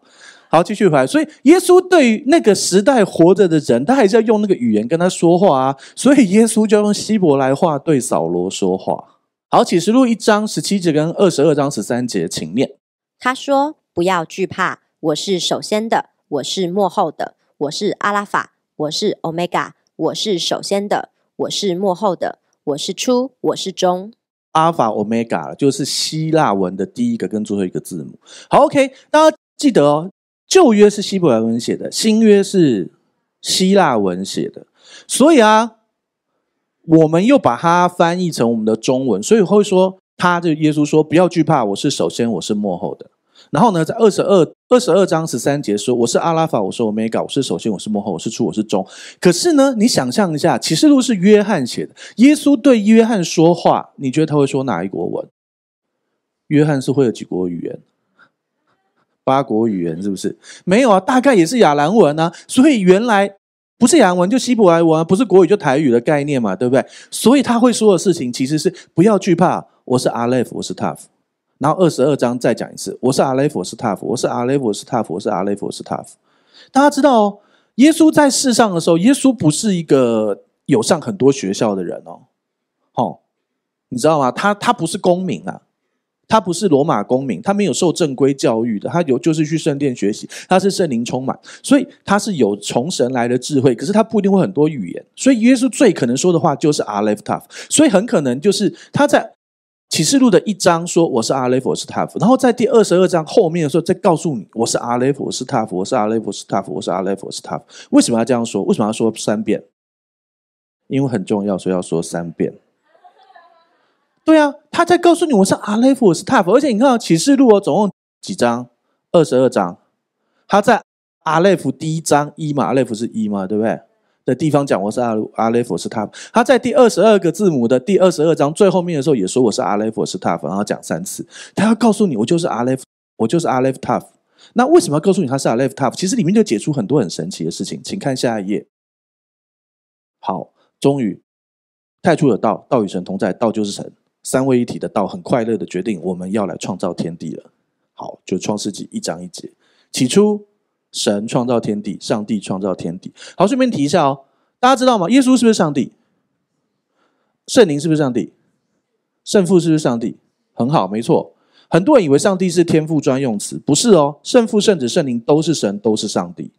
好，继续回来。所以耶稣对于那个时代活着的人，他还是要用那个语言跟他说话啊。所以耶稣就用希伯来话对扫罗说话。好，启示录一章十七节跟二十二章十三节，请念。他说：“不要惧怕，我是首先的，我是末后的，我是阿拉法，我是欧米伽，我是首先的，我是末后的，我是初，我是中。”阿拉法欧米伽就是希腊文的第一个跟最后一个字母。好，OK，大家记得哦，旧约是希伯来文写的，新约是希腊文写的，所以啊。我们又把它翻译成我们的中文，所以会说，他就耶稣说，不要惧怕，我是首先，我是幕后的。然后呢，在二十二二十二章十三节说，我是阿拉法，我说我没搞，我是首先，我是幕后，我是出，我是中。可是呢，你想象一下，启示录是约翰写的，耶稣对约翰说话，你觉得他会说哪一国文？约翰是会有几国语言？八国语言是不是？没有啊，大概也是亚兰文啊。所以原来。不是洋文就西伯来文，不是国语就台语的概念嘛，对不对？所以他会说的事情其实是不要惧怕，我是 Aleph，我是 Tough。然后二十二章再讲一次，我是 Aleph，我是 Tough，我是阿勒我是 Tough，我是阿勒我是 Tough。大家知道哦，耶稣在世上的时候，耶稣不是一个有上很多学校的人哦，好，你知道吗？他他不是公民啊。他不是罗马公民，他没有受正规教育的，他有就是去圣殿学习，他是圣灵充满，所以他是有从神来的智慧，可是他不一定会很多语言，所以耶稣最可能说的话就是阿莱夫塔夫，所以很可能就是他在启示录的一章说我是阿雷夫我是塔夫，然后在第二十二章后面的时候再告诉你我是阿雷夫我是塔夫我是阿雷夫是塔夫我是阿雷夫是塔夫，为什么要这样说？为什么要说三遍？因为很重要，所以要说三遍。对啊，他在告诉你我是阿雷夫，我是塔夫。而且你看启示录哦，总共几章？二十二章。他在阿雷夫第一章一嘛，阿雷夫是一嘛，对不对？的地方讲我是阿阿雷夫是塔夫。他在第二十二个字母的第二十二章最后面的时候也说我是阿雷夫是塔夫，然后讲三次。他要告诉你我就是阿雷夫，我就是阿雷夫塔夫。那为什么要告诉你他是阿雷夫塔夫？其实里面就解出很多很神奇的事情，请看下一页。好，终于太初有道，道与神同在，道就是神。三位一体的道很快乐的决定，我们要来创造天地了。好，就创世纪一章一节。起初，神创造天地，上帝创造天地。好，顺便提一下哦，大家知道吗？耶稣是不是上帝？圣灵是不是上帝？圣父是不是上帝？很好，没错。很多人以为上帝是天父专用词，不是哦。圣父、圣子、圣灵都是神，都是上帝。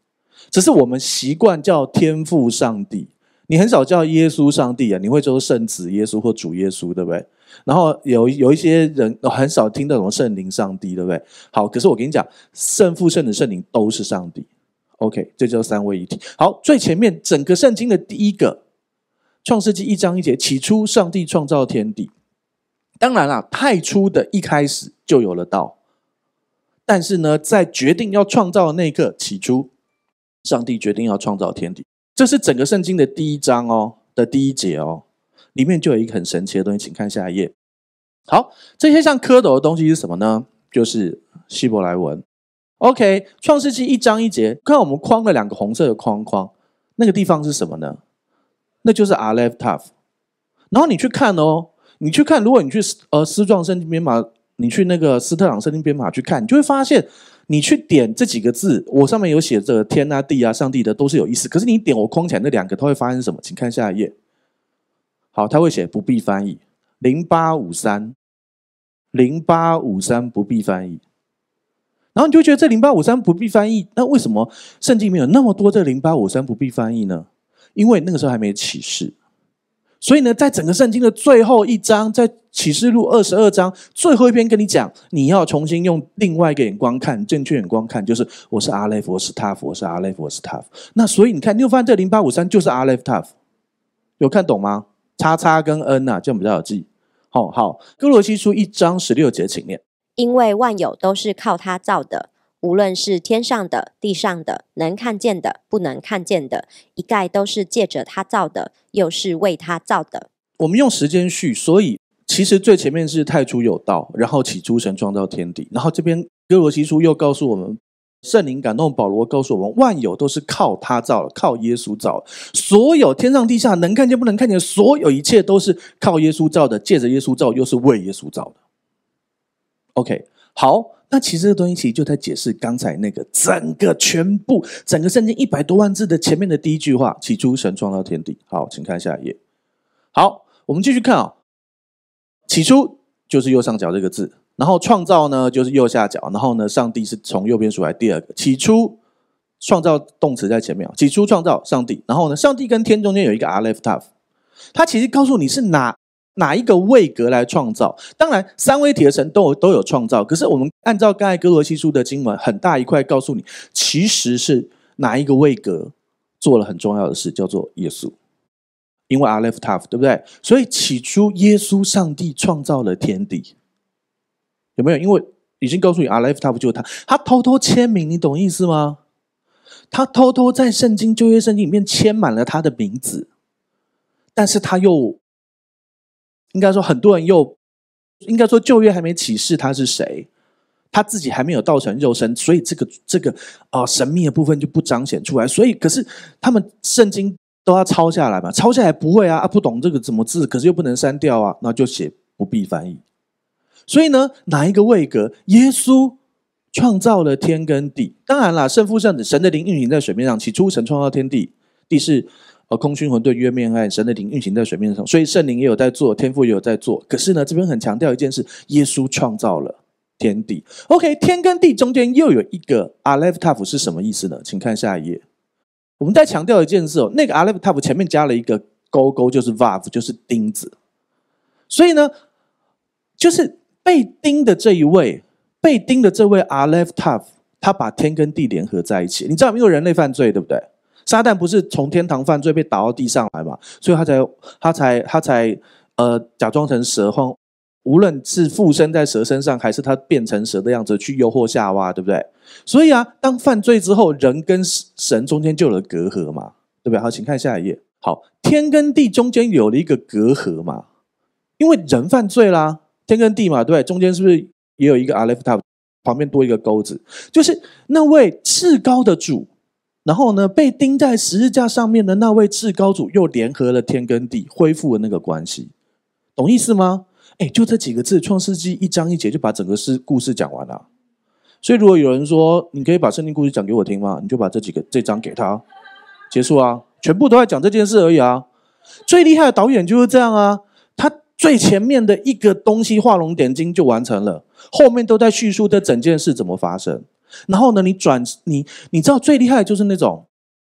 只是我们习惯叫天父上帝，你很少叫耶稣上帝啊。你会叫圣子耶稣或主耶稣，对不对？然后有有一些人很少听什么圣灵、上帝，对不对？好，可是我跟你讲，圣父、圣子、圣灵都是上帝。OK，这就是三位一体。好，最前面整个圣经的第一个，《创世纪》一章一节，起初上帝创造天地。当然啦，太初的一开始就有了道，但是呢，在决定要创造的那一刻，起初上帝决定要创造天地，这是整个圣经的第一章哦的第一节哦。里面就有一个很神奇的东西，请看下一页。好，这些像蝌蚪的东西是什么呢？就是希伯来文。OK，《创世纪》一章一节，看我们框了两个红色的框框，那个地方是什么呢？那就是 Aleph 然后你去看哦，你去看，如果你去呃丝状圣经编码，你去那个斯特朗圣经编码去看，你就会发现，你去点这几个字，我上面有写的这个天啊、地啊、上帝的都是有意思。可是你点我框起来那两个，它会发生什么？请看下一页。好，他会写不必翻译零八五三零八五三不必翻译，然后你就觉得这零八五三不必翻译，那为什么圣经里面有那么多这零八五三不必翻译呢？因为那个时候还没启示，所以呢，在整个圣经的最后一章，在启示录二十二章最后一篇跟你讲，你要重新用另外一个眼光看，正确眼光看，就是我是阿雷佛，斯塔夫，我是阿雷佛，斯塔夫。那所以你看，你有发现这零八五三就是阿雷佛塔夫？有看懂吗？叉叉跟 n 呐，这样比较有记忆。哦，好，哥罗西书一章十六节，请念。因为万有都是靠他造的，无论是天上的、地上的，能看见的、不能看见的，一概都是借着他造的，又是为他造的。我们用时间序，所以其实最前面是太初有道，然后起诸神创造天地，然后这边哥罗西书又告诉我们。圣灵感动保罗告诉我们，万有都是靠他造的，靠耶稣造。所有天上地下能看见不能看见，所有一切都是靠耶稣造的，借着耶稣造，又是为耶稣造的。OK，好，那其实这东西其实就在解释刚才那个整个全部整个圣经一百多万字的前面的第一句话：起初神创造天地。好，请看下一页。好，我们继续看啊，起初就是右上角这个字。然后创造呢，就是右下角。然后呢，上帝是从右边出来第二个。起初创造动词在前面，起初创造上帝。然后呢，上帝跟天中间有一个 a l e h t off，它其实告诉你是哪哪一个位格来创造。当然，三位体的神都有都有创造，可是我们按照盖哥罗西书的经文，很大一块告诉你，其实是哪一个位格做了很重要的事，叫做耶稣。因为 a l e h t off，对不对？所以起初耶稣上帝创造了天地。有没有？因为已经告诉你，阿莱夫他不就是他？他偷偷签名，你懂意思吗？他偷偷在圣经旧约圣经里面签满了他的名字，但是他又应该说，很多人又应该说，旧约还没启示他是谁，他自己还没有道成肉身，所以这个这个啊神秘的部分就不彰显出来。所以，可是他们圣经都要抄下来嘛？抄下来不会啊，不懂这个怎么字，可是又不能删掉啊，那就写不必翻译。所以呢，哪一个位格？耶稣创造了天跟地。当然啦，圣父圣子神的灵运行在水面上。起初神创造天地，地是呃，空虚混沌，约面暗，神的灵运行在水面上。所以圣灵也有在做，天父也有在做。可是呢，这边很强调一件事：耶稣创造了天地。OK，天跟地中间又有一个阿拉 t 塔夫是什么意思呢？请看下一页。我们再强调一件事哦，那个阿拉 t 塔夫前面加了一个勾勾，就是 vav，就是钉子。所以呢，就是。被叮的这一位，被叮的这位阿莱夫塔夫，他把天跟地联合在一起。你知道，因为人类犯罪，对不对？撒旦不是从天堂犯罪被打到地上来嘛，所以他才，他才，他才，呃，假装成蛇，或无论是附身在蛇身上，还是他变成蛇的样子去诱惑夏娃，对不对？所以啊，当犯罪之后，人跟神中间就有了隔阂嘛，对不对？好，请看下一页。好，天跟地中间有了一个隔阂嘛，因为人犯罪啦。天跟地嘛，对，中间是不是也有一个 l e 夫 t t 旁边多一个钩子，就是那位至高的主，然后呢，被钉在十字架上面的那位至高主，又联合了天跟地，恢复了那个关系，懂意思吗？哎，就这几个字，创世纪一章一节就把整个事故事讲完了。所以如果有人说，你可以把圣经故事讲给我听吗？你就把这几个这章给他结束啊，全部都在讲这件事而已啊。最厉害的导演就是这样啊。最前面的一个东西画龙点睛就完成了，后面都在叙述这整件事怎么发生。然后呢，你转你你知道最厉害就是那种，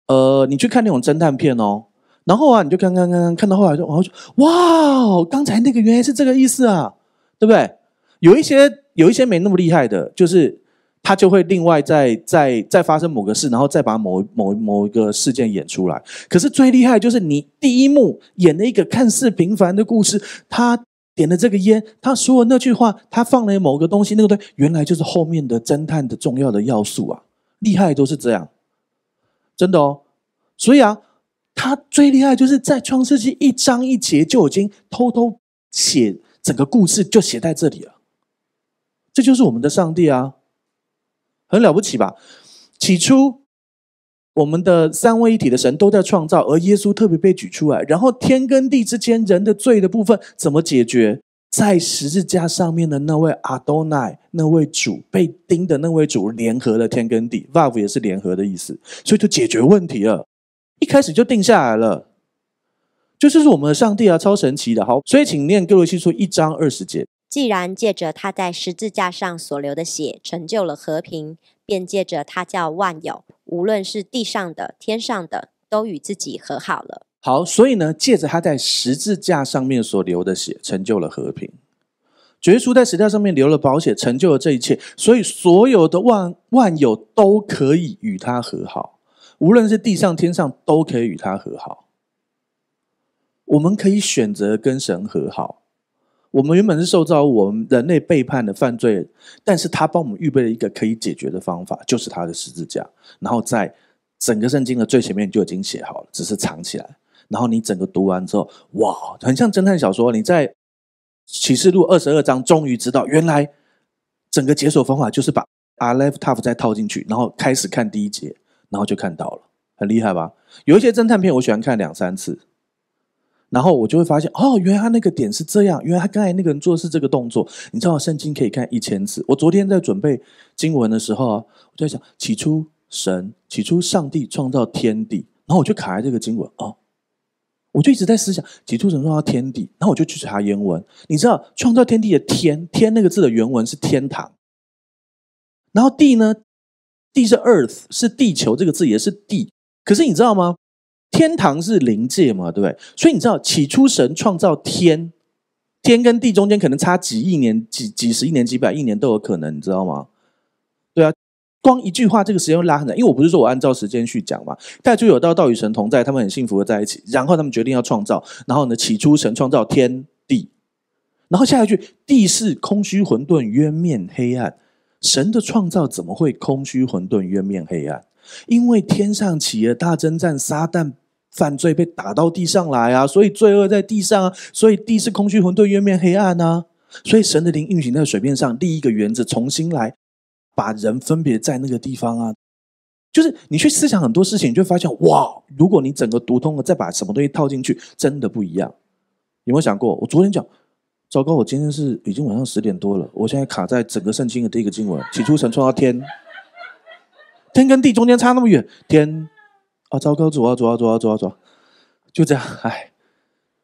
呃，你去看那种侦探片哦。然后啊，你就刚刚刚刚看到后来就，然后就哇，刚才那个原来是这个意思啊，对不对？有一些有一些没那么厉害的，就是。他就会另外再再再发生某个事，然后再把某某某一个事件演出来。可是最厉害就是你第一幕演了一个看似平凡的故事，他点了这个烟，他说了那句话，他放了某个东西，那个东西原来就是后面的侦探的重要的要素啊！厉害都是这样，真的哦。所以啊，他最厉害就是在创世纪一章一节就已经偷偷写整个故事，就写在这里了。这就是我们的上帝啊！很了不起吧？起初，我们的三位一体的神都在创造，而耶稣特别被举出来。然后，天跟地之间人的罪的部分怎么解决？在十字架上面的那位阿多奈，那位主被钉的那位主，联合了天跟地，love 也是联合的意思，所以就解决问题了。一开始就定下来了，就是我们的上帝啊，超神奇的。好，所以请念各位去说一章二十节。既然借着他在十字架上所流的血成就了和平，便借着他叫万有，无论是地上的、天上的，都与自己和好了。好，所以呢，借着他在十字架上面所流的血成就了和平。耶稣在十字架上面流了宝血，成就了这一切，所以所有的万万有都可以与他和好，无论是地上天上，都可以与他和好。我们可以选择跟神和好。我们原本是受造，我们人类背叛的犯罪，但是他帮我们预备了一个可以解决的方法，就是他的十字架。然后在整个圣经的最前面就已经写好了，只是藏起来。然后你整个读完之后，哇，很像侦探小说。你在启示录二十二章终于知道，原来整个解锁方法就是把阿列夫塔夫再套进去，然后开始看第一节，然后就看到了，很厉害吧？有一些侦探片我喜欢看两三次。然后我就会发现，哦，原来他那个点是这样，原来他刚才那个人做的是这个动作。你知道圣经可以看一千次，我昨天在准备经文的时候啊，我在想，起初神起初上帝创造天地，然后我就卡在这个经文哦，我就一直在思想起初神创造天地，然后我就去查原文。你知道创造天地的天天那个字的原文是天堂，然后地呢地是 earth 是地球这个字也是地，可是你知道吗？天堂是灵界嘛，对不对？所以你知道，起初神创造天，天跟地中间可能差几亿年、几几十亿年、几百亿年都有可能，你知道吗？对啊，光一句话，这个时间拉很长。因为我不是说我按照时间去讲嘛，但就有道道与神同在，他们很幸福的在一起。然后他们决定要创造，然后呢，起初神创造天地，然后下一句，地是空虚混沌、渊面黑暗。神的创造怎么会空虚混沌、渊面黑暗？因为天上起了大征战，撒旦犯罪被打到地上来啊，所以罪恶在地上啊，所以地是空虚混沌渊面黑暗啊，所以神的灵运行在水面上，第一个原则重新来把人分别在那个地方啊，就是你去思想很多事情，你就发现哇，如果你整个读通了，再把什么东西套进去，真的不一样。有没有想过？我昨天讲糟糕，我今天是已经晚上十点多了，我现在卡在整个圣经的第一个经文，起初神创造天。天跟地中间差那么远，天，啊，糟糕，主啊，主啊，主啊，主啊，就这样，哎，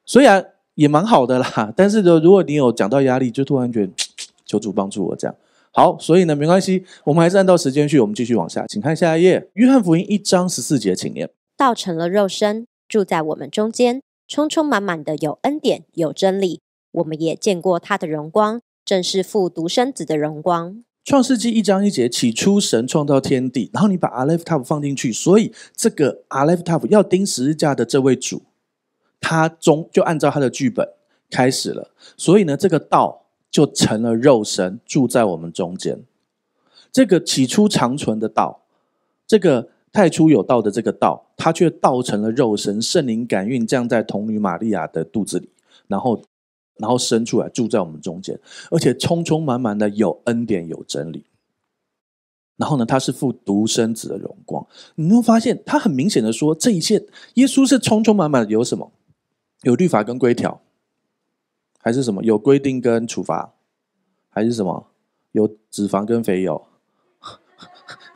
虽然也蛮好的啦，但是呢，如果你有讲到压力，就突然觉得 求主帮助我这样，好，所以呢，没关系，我们还是按照时间去，我们继续往下，请看下一页，约翰福音一章十四节，请念。道成了肉身，住在我们中间，充充满满的有恩典，有真理，我们也见过他的荣光，正是父独生子的荣光。创世纪一章一节，起初神创造天地，然后你把阿莱夫塔放进去，所以这个阿莱夫塔要钉十字架的这位主，他中就按照他的剧本开始了，所以呢，这个道就成了肉身住在我们中间，这个起初长存的道，这个太初有道的这个道，他却道成了肉身，圣灵感孕降在童女玛利亚的肚子里，然后。然后生出来，住在我们中间，而且充充满满的有恩典有真理。然后呢，他是富独生子的荣光。你会发现，他很明显的说，这一切，耶稣是充充满满的有什么？有律法跟规条，还是什么？有规定跟处罚，还是什么？有脂肪跟肥油？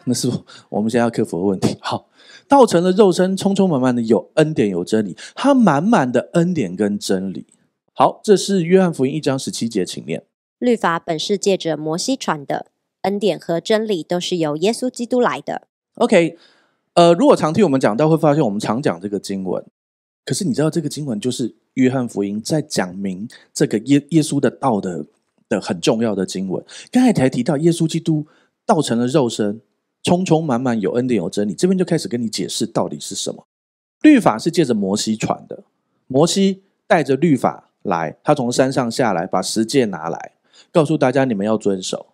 那是我们现在要克服的问题。好，道成了肉身，充充满满的有恩典有真理，他满满的恩典跟真理。好，这是约翰福音一章十七节，请念。律法本是借着摩西传的，恩典和真理都是由耶稣基督来的。OK，呃，如果常听我们讲到，会发现我们常讲这个经文。可是你知道，这个经文就是约翰福音在讲明这个耶耶稣的道德的很重要的经文。刚才才提到耶稣基督道成了肉身，充充满满有恩典有真理。这边就开始跟你解释到底是什么。律法是借着摩西传的，摩西带着律法。来，他从山上下来，把十诫拿来，告诉大家你们要遵守。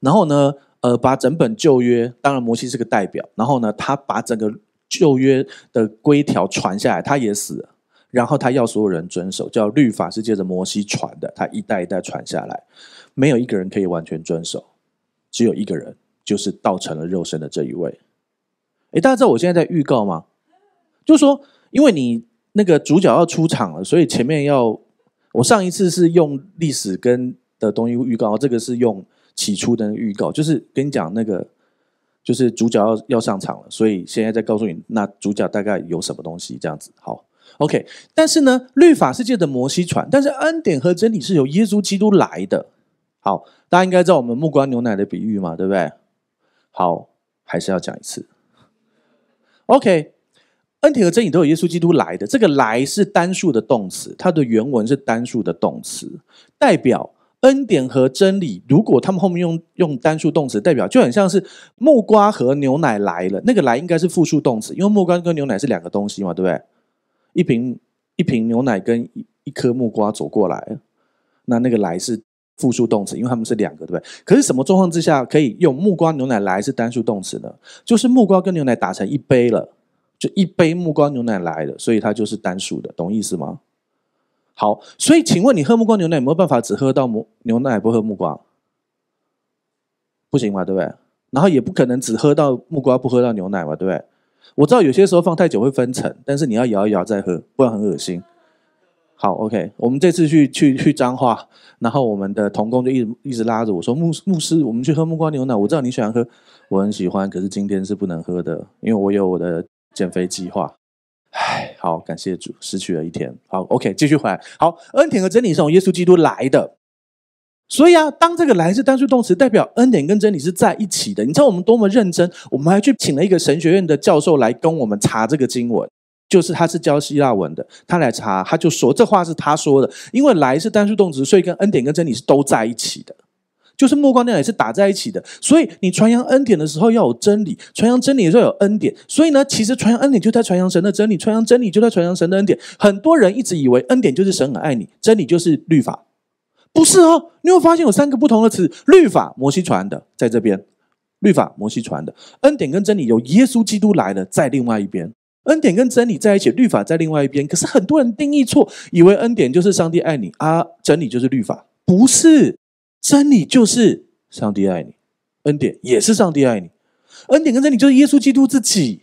然后呢，呃，把整本旧约，当然摩西是个代表。然后呢，他把整个旧约的规条传下来，他也死了。然后他要所有人遵守，叫律法是借着摩西传的，他一代一代传下来，没有一个人可以完全遵守，只有一个人，就是道成了肉身的这一位。诶，大家知道我现在在预告吗？就是说，因为你那个主角要出场了，所以前面要。我上一次是用历史跟的东西预告，这个是用起初的预告，就是跟你讲那个，就是主角要要上场了，所以现在在告诉你，那主角大概有什么东西这样子。好，OK，但是呢，律法世界的摩西传，但是恩典和真理是由耶稣基督来的。好，大家应该知道我们木瓜牛奶的比喻嘛，对不对？好，还是要讲一次。OK。恩典和真理都有耶稣基督来的，这个“来”是单数的动词，它的原文是单数的动词，代表恩典和真理。如果他们后面用用单数动词，代表就很像是木瓜和牛奶来了，那个“来”应该是复数动词，因为木瓜跟牛奶是两个东西嘛，对不对？一瓶一瓶牛奶跟一一颗木瓜走过来，那那个“来”是复数动词，因为他们是两个，对不对？可是什么状况之下可以用木瓜牛奶来是单数动词呢？就是木瓜跟牛奶打成一杯了。就一杯木瓜牛奶来的，所以它就是单数的，懂意思吗？好，所以请问你喝木瓜牛奶有没有办法只喝到木牛奶不喝木瓜？不行嘛，对不对？然后也不可能只喝到木瓜不喝到牛奶嘛，对不对？我知道有些时候放太久会分层，但是你要摇一摇再喝，不然很恶心。好，OK，我们这次去去去彰化，然后我们的童工就一直一直拉着我说：“牧牧师，我们去喝木瓜牛奶。”我知道你喜欢喝，我很喜欢，可是今天是不能喝的，因为我有我的。减肥计划，唉，好，感谢主，失去了一天。好，OK，继续回来。好，恩典和真理是从耶稣基督来的，所以啊，当这个“来”是单数动词，代表恩典跟真理是在一起的。你知道我们多么认真，我们还去请了一个神学院的教授来跟我们查这个经文，就是他是教希腊文的，他来查，他就说这话是他说的，因为“来”是单数动词，所以跟恩典跟真理是都在一起的。就是目光呢也是打在一起的，所以你传扬恩典的时候要有真理，传扬真理的时候有恩典。所以呢，其实传扬恩典就在传扬神的真理，传扬真理就在传扬神的恩典。很多人一直以为恩典就是神很爱你，真理就是律法，不是哦。你会发现有三个不同的词：律法，摩西传的，在这边；律法，摩西传的；恩典跟真理有耶稣基督来的，在另外一边。恩典跟真理在一起，律法在另外一边。可是很多人定义错，以为恩典就是上帝爱你啊，真理就是律法，不是。真理就是上帝爱你，恩典也是上帝爱你，恩典跟真理就是耶稣基督自己。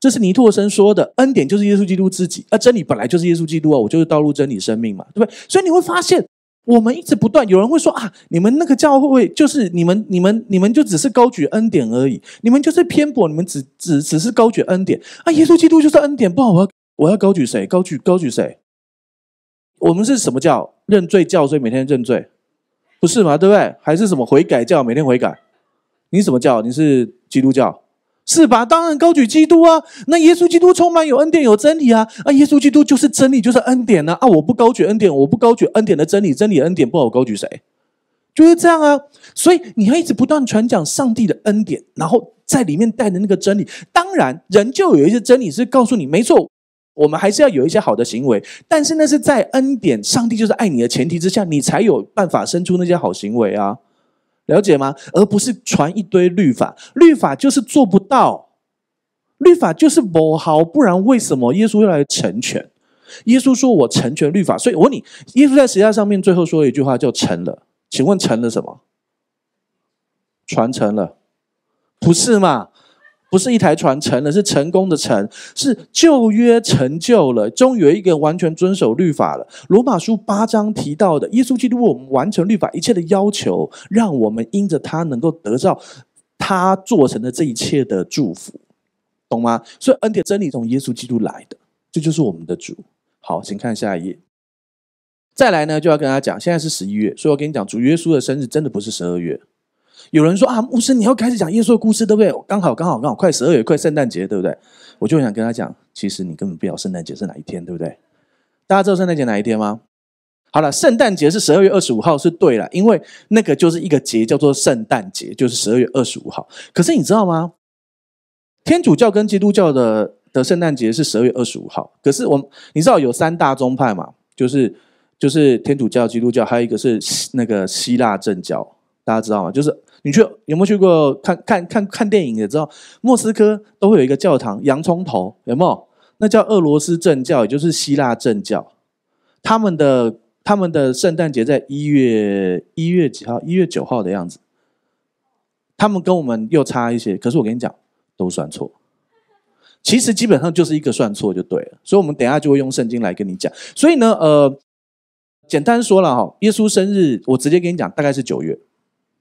这是尼托生说的，恩典就是耶稣基督自己啊！真理本来就是耶稣基督啊，我就是道路真理生命嘛，对不对？所以你会发现，我们一直不断有人会说啊，你们那个教会就是你们、你们、你们就只是高举恩典而已，你们就是偏颇，你们只只只是高举恩典啊！耶稣基督就是恩典，不好啊！我要高举谁？高举高举谁？我们是什么教？认罪教，所以每天认罪。不是嘛？对不对？还是什么悔改教？每天悔改？你什么教？你是基督教？是吧？当然高举基督啊！那耶稣基督充满有恩典有真理啊！啊，耶稣基督就是真理，就是恩典呐！啊，我不高举恩典，我不高举恩典的真理，真理恩典不好高举谁？就是这样啊！所以你要一直不断传讲上帝的恩典，然后在里面带的那个真理，当然人就有一些真理是告诉你没错。我们还是要有一些好的行为，但是那是在恩典、上帝就是爱你的前提之下，你才有办法生出那些好行为啊，了解吗？而不是传一堆律法，律法就是做不到，律法就是不好，不然为什么耶稣要来成全？耶稣说我成全律法，所以我问你，耶稣在十字架上面最后说了一句话，叫成了，请问成了什么？传承了，不是吗？不是一台船成了，是成功的成，是旧约成就了，终于有一个完全遵守律法了。罗马书八章提到的耶稣基督，我们完成律法一切的要求，让我们因着他能够得到他做成的这一切的祝福，懂吗？所以恩典真理从耶稣基督来的，这就是我们的主。好，请看下一页。再来呢，就要跟大家讲，现在是十一月，所以我跟你讲，主耶稣的生日真的不是十二月。有人说啊，牧师，你要开始讲耶稣的故事，对不对？刚好刚好刚好，快十二月，快圣诞节，对不对？我就想跟他讲，其实你根本不道圣诞节是哪一天，对不对？大家知道圣诞节哪一天吗？好了，圣诞节是十二月二十五号，是对了，因为那个就是一个节，叫做圣诞节，就是十二月二十五号。可是你知道吗？天主教跟基督教的的圣诞节是十二月二十五号，可是我你知道有三大宗派嘛，就是就是天主教、基督教，还有一个是那个希腊正教，大家知道吗？就是。你去有没有去过看看看看电影也知道，莫斯科都会有一个教堂洋葱头，有没有？那叫俄罗斯正教，也就是希腊正教。他们的他们的圣诞节在一月一月几号？一月九号的样子。他们跟我们又差一些，可是我跟你讲，都算错。其实基本上就是一个算错就对了，所以我们等下就会用圣经来跟你讲。所以呢，呃，简单说了哈，耶稣生日我直接跟你讲，大概是九月。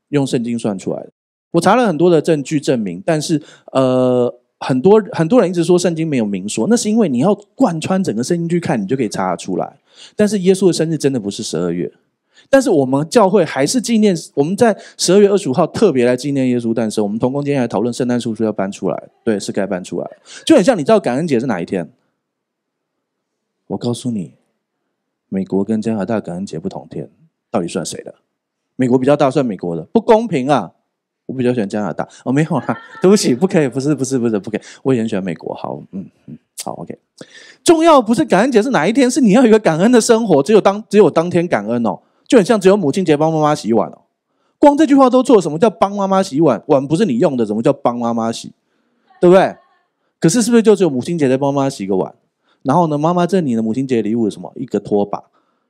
用圣经算出来的，我查了很多的证据证明，但是呃，很多很多人一直说圣经没有明说，那是因为你要贯穿整个圣经去看，你就可以查得出来。但是耶稣的生日真的不是十二月，但是我们教会还是纪念，我们在十二月二十五号特别来纪念耶稣诞生。我们同工今天还讨论圣诞树是要搬出来？对，是该搬出来。就很像你知道感恩节是哪一天？我告诉你，美国跟加拿大感恩节不同天，到底算谁的？美国比较大，算美国的不公平啊！我比较喜欢加拿大。哦，没有啊，对不起，不可以，不是，不是，不是，不可以。我也很喜欢美国。好，嗯嗯，好，OK。重要不是感恩节是哪一天，是你要有一个感恩的生活。只有当只有当天感恩哦，就很像只有母亲节帮妈妈洗碗哦。光这句话都做什么叫帮妈妈洗碗？碗不是你用的，什么叫帮妈妈洗？对不对？可是是不是就只有母亲节在帮妈妈洗个碗？然后呢，妈妈赠你的母亲节礼物是什么？一个拖把？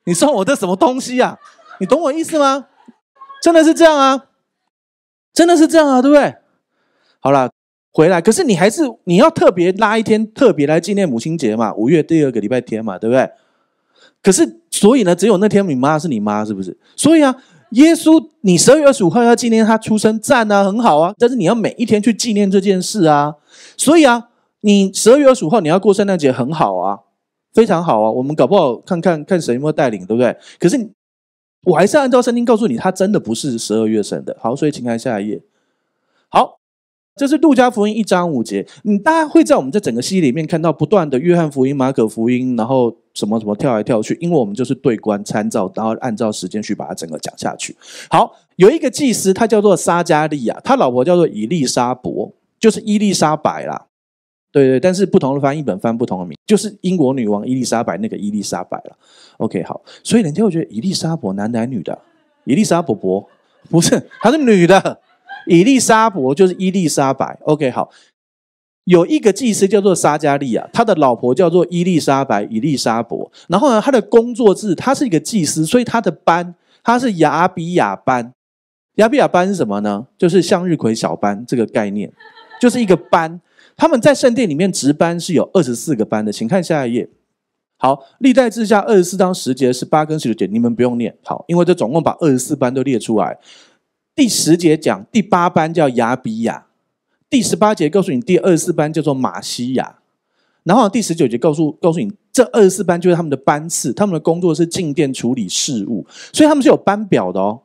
你送我的什么东西啊？你懂我意思吗？真的是这样啊，真的是这样啊，对不对？好了，回来。可是你还是你要特别拉一天，特别来纪念母亲节嘛，五月第二个礼拜天嘛，对不对？可是所以呢，只有那天你妈是你妈，是不是？所以啊，耶稣，你十二月二十五号要纪念他出生，赞啊，很好啊。但是你要每一天去纪念这件事啊。所以啊，你十二月二十五号你要过圣诞节，很好啊，非常好啊。我们搞不好看看看神会带领，对不对？可是。我还是按照圣经告诉你，他真的不是十二月生的。好，所以请看下一页。好，这是路加福音一章五节。你大家会在我们这整个系里面看到不断的约翰福音、马可福音，然后什么什么跳来跳去，因为我们就是对观参照，然后按照时间去把它整个讲下去。好，有一个祭司，他叫做撒加利亚，他老婆叫做以利沙伯，就是伊丽莎白啦。对对，但是不同的翻译本翻不同的名，就是英国女王伊丽莎白那个伊丽莎白了。OK，好，所以人家会觉得伊丽莎伯男的还女的？伊丽莎伯伯不是，她是女的。伊丽莎伯就是伊丽莎白。OK，好，有一个祭司叫做沙加利亚，他的老婆叫做伊丽莎白，伊丽莎伯。然后呢，他的工作制，他是一个祭司，所以他的班他是雅比亚班。雅比亚班是什么呢？就是向日葵小班这个概念，就是一个班。他们在圣殿里面值班是有二十四个班的，请看下一页。好，历代志下二十四章十节十八跟十九节，你们不用念。好，因为这总共把二十四班都列出来。第十节讲第八班叫亚比亚，第十八节告诉你第二十四班叫做马西亚。然后第十九节告诉告诉你这二十四班就是他们的班次，他们的工作是进殿处理事务，所以他们是有班表的哦，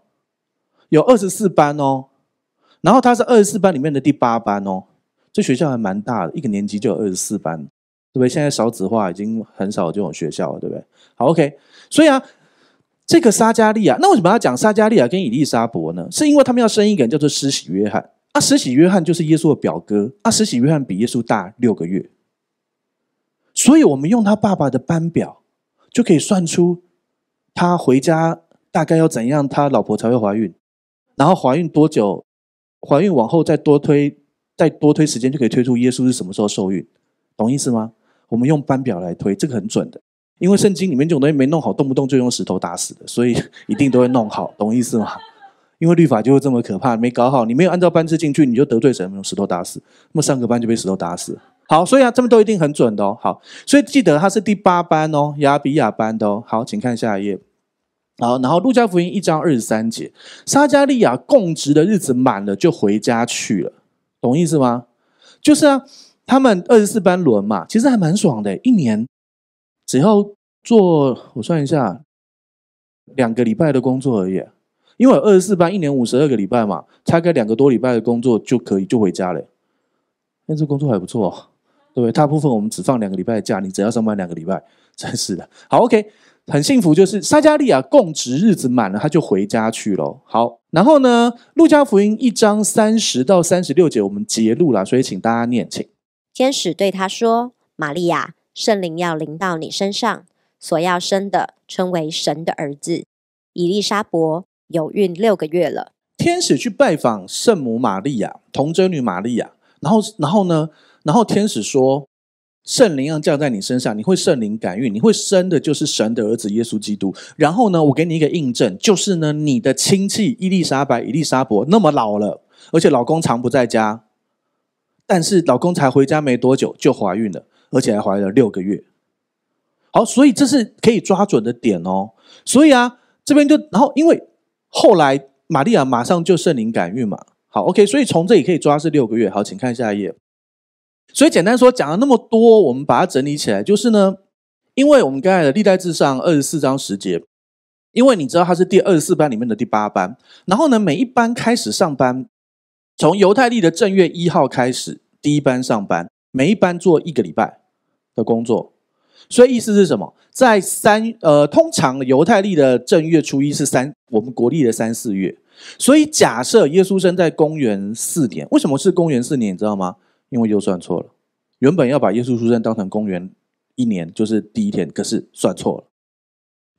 有二十四班哦。然后他是二十四班里面的第八班哦。这学校还蛮大的，一个年级就有二十四班，对不对？现在少子化已经很少这种学校了，对不对？好，OK。所以啊，这个撒加利亚，那为什么要讲撒加利亚跟以利沙伯呢？是因为他们要生一个叫做施洗约翰啊，施洗约翰就是耶稣的表哥啊，施洗约翰比耶稣大六个月，所以我们用他爸爸的班表就可以算出他回家大概要怎样，他老婆才会怀孕，然后怀孕多久，怀孕往后再多推。再多推时间就可以推出耶稣是什么时候受孕，懂意思吗？我们用班表来推，这个很准的，因为圣经里面这种东西没弄好，动不动就用石头打死的，所以一定都会弄好，懂意思吗？因为律法就是这么可怕，没搞好，你没有按照班次进去，你就得罪神，用石头打死。那么上个班就被石头打死。好，所以啊，他们都一定很准的。哦。好，所以记得他是第八班哦，亚比亚班的哦。好，请看下一页。好，然后路加福音一章二十三节，撒加利亚供职的日子满了，就回家去了。懂意思吗？就是啊，他们二十四班轮嘛，其实还蛮爽的。一年只要做，我算一下，两个礼拜的工作而已。因为二十四班，一年五十二个礼拜嘛，差个两个多礼拜的工作就可以就回家了。那这工作还不错，对不对？大部分我们只放两个礼拜的假，你只要上班两个礼拜，真是的。好，OK。很幸福，就是撒加利亚供职日子满了，他就回家去了。好，然后呢，《路加福音》一章三十到三十六节，我们节录了，所以请大家念，请。天使对他说：“玛利亚，圣灵要临到你身上，所要生的称为神的儿子。”伊丽莎伯有孕六个月了。天使去拜访圣母玛利亚，童贞女玛利亚，然后，然后呢？然后天使说。圣灵要降在你身上，你会圣灵感孕，你会生的就是神的儿子耶稣基督。然后呢，我给你一个印证，就是呢，你的亲戚伊丽莎白、伊丽莎伯那么老了，而且老公常不在家，但是老公才回家没多久就怀孕了，而且还怀了六个月。好，所以这是可以抓准的点哦。所以啊，这边就然后，因为后来玛利亚马上就圣灵感孕嘛。好，OK，所以从这里可以抓是六个月。好，请看下一页。所以简单说，讲了那么多，我们把它整理起来，就是呢，因为我们刚才的《历代志上》二十四章十节，因为你知道它是第二四班里面的第八班，然后呢，每一班开始上班，从犹太历的正月一号开始，第一班上班，每一班做一个礼拜的工作。所以意思是什么？在三呃，通常犹太历的正月初一是三，我们国历的三四月。所以假设耶稣生在公元四年，为什么是公元四年？你知道吗？因为又算错了，原本要把耶稣出生当成公元一年，就是第一天，可是算错了，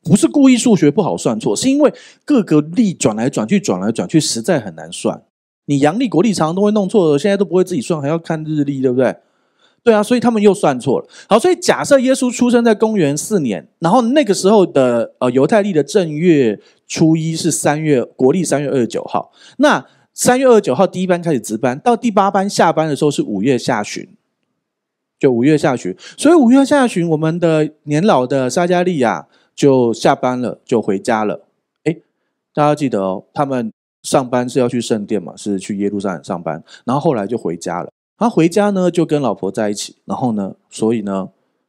不是故意数学不好算错，是因为各个历转来转去，转来转去，实在很难算。你阳历、国历常常都会弄错现在都不会自己算，还要看日历，对不对？对啊，所以他们又算错了。好，所以假设耶稣出生在公元四年，然后那个时候的呃犹太历的正月初一是三月国历三月二十九号，那。三月二十九号第一班开始值班，到第八班下班的时候是五月下旬，就五月下旬。所以五月下旬，我们的年老的沙加利亚就下班了，就回家了。哎，大家记得哦，他们上班是要去圣殿嘛，是去耶路撒冷上班，然后后来就回家了。他回家呢就跟老婆在一起，然后呢，所以呢，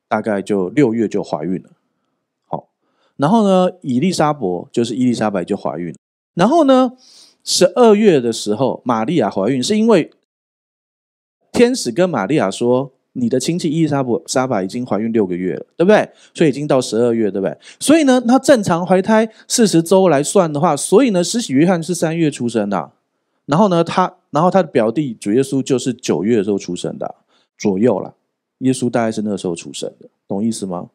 大概就六月就怀孕了。好，然后呢，伊丽莎伯就是伊丽莎白就怀孕了，然后呢。十二月的时候，玛利亚怀孕是因为天使跟玛利亚说：“你的亲戚伊丽莎白莎白已经怀孕六个月了，对不对？所以已经到十二月，对不对？所以呢，她正常怀胎四十周来算的话，所以呢，施洗约翰是三月出生的。然后呢，他，然后他的表弟主耶稣就是九月的时候出生的左右了。耶稣大概是那个时候出生的，懂意思吗？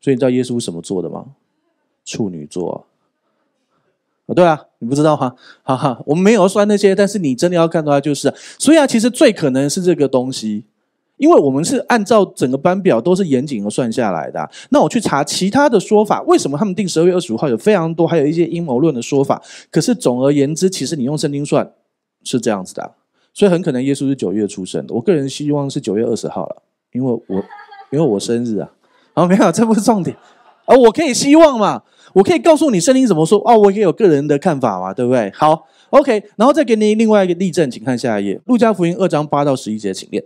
所以你知道耶稣什么做的吗？处女座。”对啊，你不知道吗？哈哈，我们没有算那些，但是你真的要看的话，就是所以啊，其实最可能是这个东西，因为我们是按照整个班表都是严谨而算下来的。那我去查其他的说法，为什么他们定十二月二十五号有非常多，还有一些阴谋论的说法。可是总而言之，其实你用圣经算是这样子的，所以很可能耶稣是九月出生。的。我个人希望是九月二十号了，因为我因为我生日啊。哦，没有，这不是重点。而我可以希望嘛，我可以告诉你圣经怎么说啊，我也有个人的看法嘛，对不对？好，OK，然后再给你另外一个例证，请看下一页，《路加福音》二章八到十一节，请念。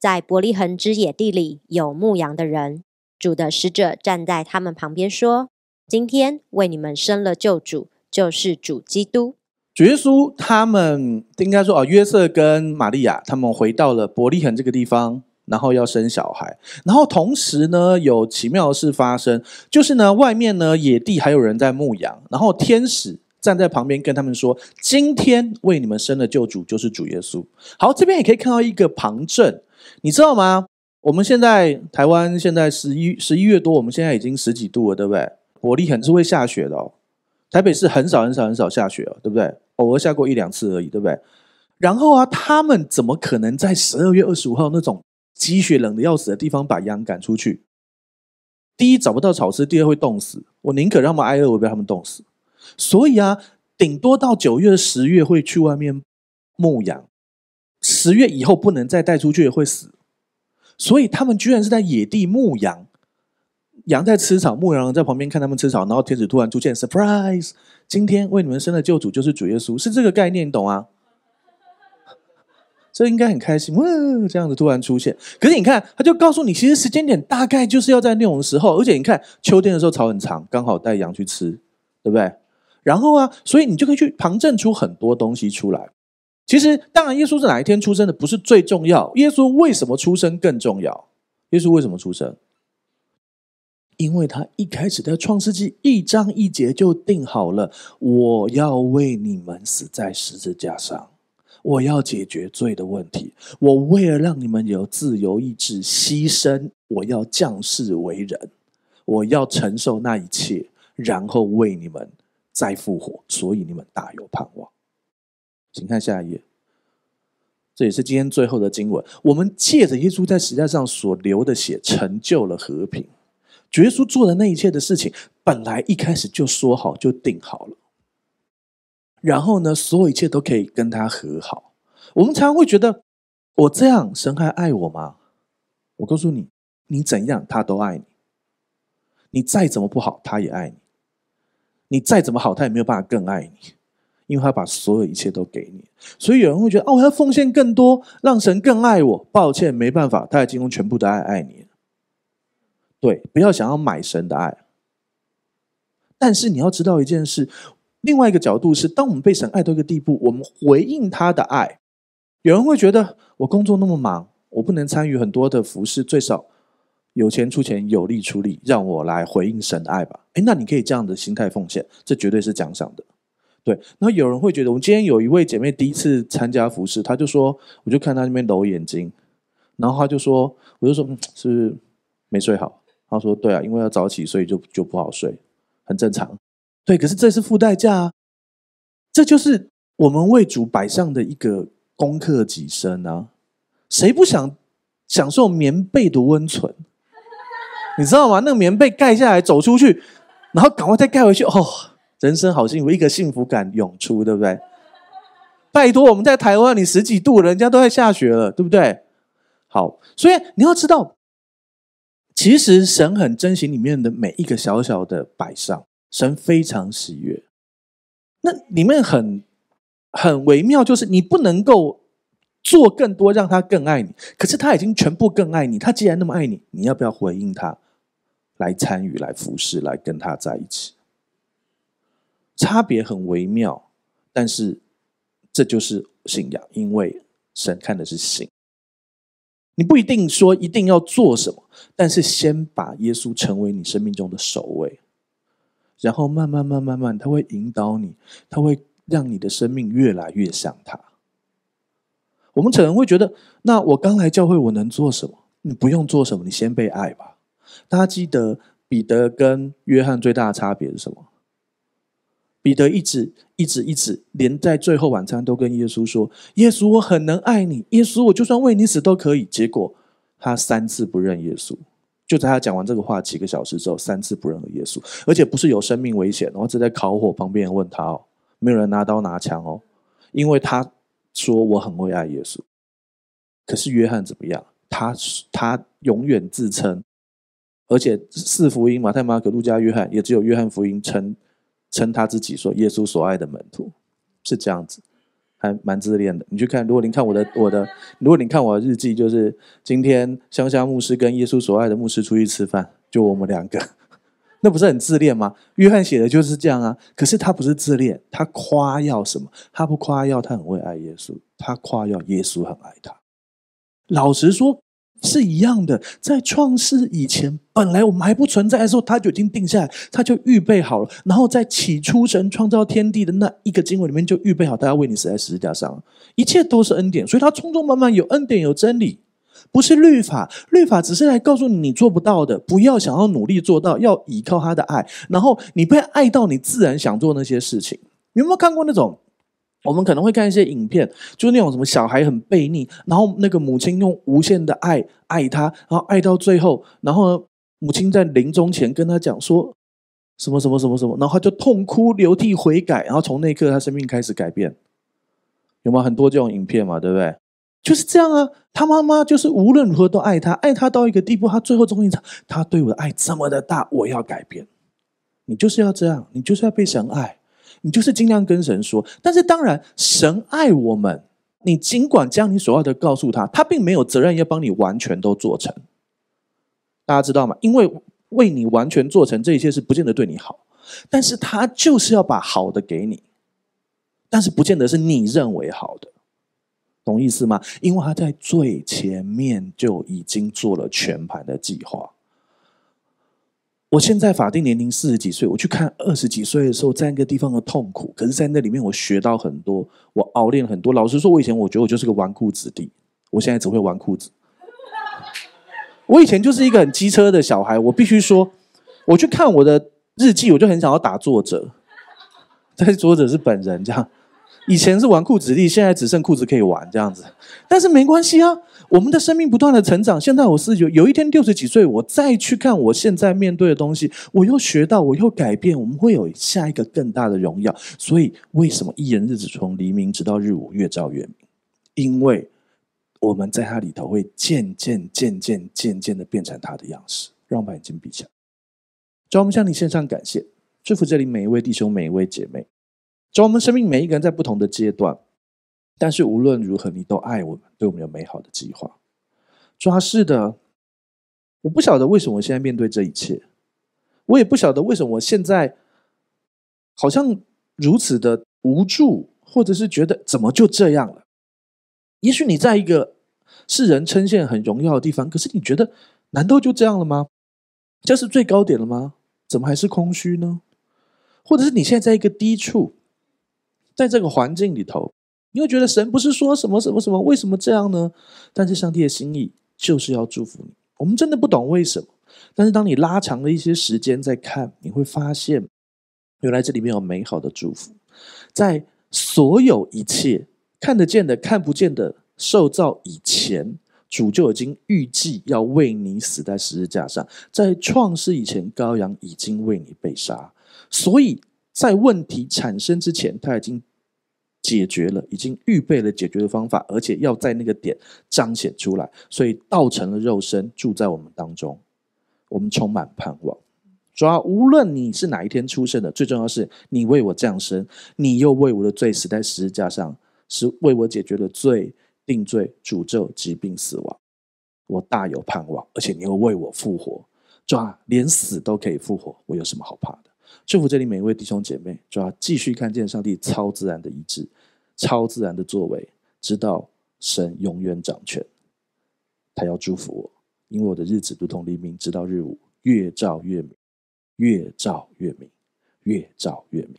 在伯利恒之野地里有牧羊的人，主的使者站在他们旁边说：“今天为你们生了救主，就是主基督。”主耶稣他们应该说啊，约瑟跟玛利亚他们回到了伯利恒这个地方。然后要生小孩，然后同时呢，有奇妙的事发生，就是呢，外面呢野地还有人在牧羊，然后天使站在旁边跟他们说：“今天为你们生的救主就是主耶稣。”好，这边也可以看到一个旁证，你知道吗？我们现在台湾现在十一十一月多，我们现在已经十几度了，对不对？火力很，是会下雪的，哦，台北是很少很少很少下雪哦，对不对？偶尔下过一两次而已，对不对？然后啊，他们怎么可能在十二月二十五号那种？积雪冷的要死的地方，把羊赶出去。第一找不到草吃，第二会冻死。我宁可让他们挨饿，我不要他们冻死。所以啊，顶多到九月、十月会去外面牧羊。十月以后不能再带出去，会死。所以他们居然是在野地牧羊，羊在吃草，牧羊人在旁边看他们吃草。然后天使突然出现，surprise！今天为你们生的救主就是主耶稣，是这个概念，懂啊？这应该很开心，哇，这样子突然出现。可是你看，他就告诉你，其实时间点大概就是要在那种时候，而且你看，秋天的时候草很长，刚好带羊去吃，对不对？然后啊，所以你就可以去旁证出很多东西出来。其实，当然，耶稣是哪一天出生的不是最重要，耶稣为什么出生更重要？耶稣为什么出生？因为他一开始在创世纪一章一节就定好了，我要为你们死在十字架上。我要解决罪的问题。我为了让你们有自由意志，牺牲。我要降世为人，我要承受那一切，然后为你们再复活。所以你们大有盼望。请看下一页。这也是今天最后的经文。我们借着耶稣在时代上所流的血，成就了和平。耶稣做的那一切的事情，本来一开始就说好，就定好了。然后呢，所有一切都可以跟他和好。我们常常会觉得，我这样神还爱我吗？我告诉你，你怎样他都爱你，你再怎么不好，他也爱你；你再怎么好，他也没有办法更爱你，因为他把所有一切都给你。所以有人会觉得，哦，我要奉献更多，让神更爱我。抱歉，没办法，他已经用全部都爱爱你了。对，不要想要买神的爱。但是你要知道一件事。另外一个角度是，当我们被神爱到一个地步，我们回应他的爱。有人会觉得我工作那么忙，我不能参与很多的服饰，最少有钱出钱，有力出力，让我来回应神的爱吧。哎，那你可以这样的心态奉献，这绝对是奖赏的。对。那有人会觉得，我们今天有一位姐妹第一次参加服饰，她就说，我就看她那边揉眼睛，然后她就说，我就说，是没睡好。她说，对啊，因为要早起，所以就就不好睡，很正常。对，可是这是付代价，这就是我们为主摆上的一个功课己身啊！谁不想享受棉被的温存？你知道吗？那个棉被盖下来，走出去，然后赶快再盖回去哦！人生好幸福，一个幸福感涌出，对不对？拜托，我们在台湾，你十几度，人家都在下雪了，对不对？好，所以你要知道，其实神很珍惜里面的每一个小小的摆上。神非常喜悦，那里面很很微妙，就是你不能够做更多让他更爱你，可是他已经全部更爱你。他既然那么爱你，你要不要回应他，来参与、来服侍、来跟他在一起？差别很微妙，但是这就是信仰，因为神看的是信。你不一定说一定要做什么，但是先把耶稣成为你生命中的首位。然后慢慢、慢慢、慢，他会引导你，他会让你的生命越来越像他。我们可能会觉得，那我刚来教会，我能做什么？你不用做什么，你先被爱吧。大家记得彼得跟约翰最大的差别是什么？彼得一直、一直、一直，连在最后晚餐都跟耶稣说：“耶稣，我很能爱你，耶稣，我就算为你死都可以。”结果他三次不认耶稣。就在他讲完这个话几个小时之后，三次不认了耶稣，而且不是有生命危险，然后只在烤火旁边问他哦，没有人拿刀拿枪哦，因为他说我很会爱耶稣。可是约翰怎么样？他他永远自称，而且四福音马太、马可、路加、约翰，也只有约翰福音称称他自己说耶稣所爱的门徒是这样子。还蛮自恋的。你去看，如果您看我的我的，如果您看我日记，就是今天香香牧师跟耶稣所爱的牧师出去吃饭，就我们两个，那不是很自恋吗？约翰写的就是这样啊。可是他不是自恋，他夸耀什么？他不夸耀，他很会爱耶稣，他夸耀耶稣很爱他。老实说。是一样的，在创世以前，本来我们还不存在的时候，他就已经定下来，他就预备好了。然后在起初神创造天地的那一个经文里面，就预备好，他要为你死在十字架上，一切都是恩典。所以，他匆匆忙忙有恩典，有真理，不是律法。律法只是来告诉你你做不到的，不要想要努力做到，要依靠他的爱。然后你被爱到，你自然想做那些事情。有没有看过那种？我们可能会看一些影片，就是那种什么小孩很悖逆，然后那个母亲用无限的爱爱他，然后爱到最后，然后呢，母亲在临终前跟他讲说，什么什么什么什么，然后他就痛哭流涕悔改，然后从那一刻他生命开始改变，有吗？很多这种影片嘛？对不对？就是这样啊，他妈妈就是无论如何都爱他，爱他到一个地步，他最后终于他对我的爱这么的大，我要改变，你就是要这样，你就是要被神爱。你就是尽量跟神说，但是当然，神爱我们，你尽管将你所要的告诉他，他并没有责任要帮你完全都做成。大家知道吗？因为为你完全做成这一切是不见得对你好，但是他就是要把好的给你，但是不见得是你认为好的，懂意思吗？因为他在最前面就已经做了全盘的计划。我现在法定年龄四十几岁，我去看二十几岁的时候在那个地方的痛苦，可是，在那里面我学到很多，我熬练很多。老实说，我以前我觉得我就是个纨绔子弟，我现在只会纨绔子。我以前就是一个很机车的小孩，我必须说，我去看我的日记，我就很想要打作者，但是作者是本人这样。以前是纨绔子弟，现在只剩裤子可以玩这样子，但是没关系啊。我们的生命不断的成长，现在我是有有一天六十几岁，我再去看我现在面对的东西，我又学到，我又改变，我们会有下一个更大的荣耀。所以，为什么一人日子从黎明直到日午，越照越明？因为我们在他里头会渐渐、渐渐、渐渐的变成他的样式。让我们把眼睛闭起来，让我们向你献上感谢，祝福这里每一位弟兄、每一位姐妹，叫我们生命每一个人在不同的阶段。但是无论如何，你都爱我们，对我们有美好的计划。抓式的，我不晓得为什么我现在面对这一切，我也不晓得为什么我现在好像如此的无助，或者是觉得怎么就这样了？也许你在一个世人称羡很荣耀的地方，可是你觉得难道就这样了吗？这是最高点了吗？怎么还是空虚呢？或者是你现在在一个低处，在这个环境里头？你会觉得神不是说什么什么什么？为什么这样呢？但是上帝的心意就是要祝福你。我们真的不懂为什么，但是当你拉长了一些时间在看，你会发现，原来这里面有美好的祝福。在所有一切看得见的、看不见的受造以前，主就已经预计要为你死在十字架上。在创世以前，羔羊已经为你被杀。所以在问题产生之前，他已经。解决了，已经预备了解决的方法，而且要在那个点彰显出来，所以道成了肉身，住在我们当中，我们充满盼望。主啊，无论你是哪一天出生的，最重要是你为我降生，你又为我的罪死在十字架上，是为我解决了罪、定罪、诅咒、疾病、死亡。我大有盼望，而且你又为我复活，主啊，连死都可以复活，我有什么好怕的？祝福这里每一位弟兄姐妹，就要继续看见上帝超自然的意志、超自然的作为，知道神永远掌权。他要祝福我，因为我的日子如同黎明，直到日午，越照越明，越照越明，越照越明。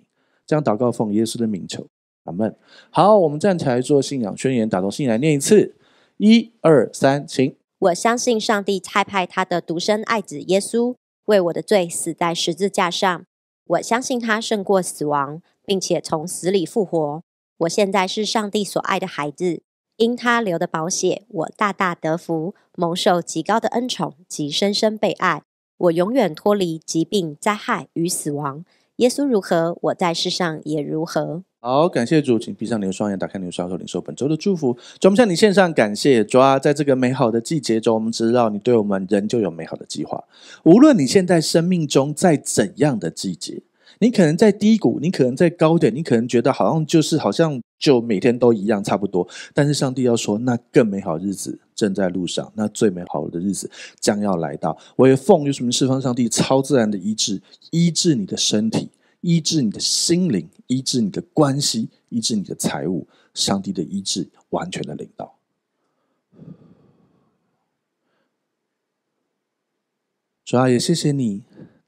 这样祷告奉耶稣的名求，阿门。好，我们站起来做信仰宣言，打动心来念一次：一二三，请。我相信上帝差派他的独生爱子耶稣，为我的罪死在十字架上。我相信他胜过死亡，并且从死里复活。我现在是上帝所爱的孩子，因他流的宝血，我大大得福，蒙受极高的恩宠及深深被爱。我永远脱离疾病、灾害与死亡。耶稣如何，我在世上也如何。好，感谢主，请闭上你的双眼，打开你的双手，领受本周的祝福。我们向你献上感谢，主啊，在这个美好的季节中，我们知道你对我们仍旧有美好的计划。无论你现在生命中在怎样的季节。你可能在低谷，你可能在高点，你可能觉得好像就是好像就每天都一样差不多。但是上帝要说，那更美好日子正在路上，那最美好的日子将要来到。我也奉有什么释放上帝超自然的医治，医治你的身体，医治你的心灵，医治你的关系，医治你的财务。上帝的医治完全的领导。主啊，也谢谢你。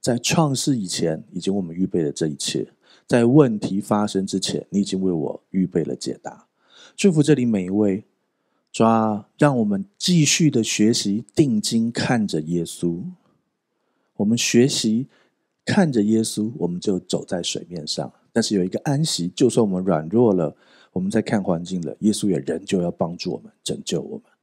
在创世以前，已经为我们预备了这一切；在问题发生之前，你已经为我预备了解答。祝福这里每一位，抓！让我们继续的学习，定睛看着耶稣。我们学习看着耶稣，我们就走在水面上。但是有一个安息，就算我们软弱了，我们在看环境了，耶稣也仍旧要帮助我们，拯救我们。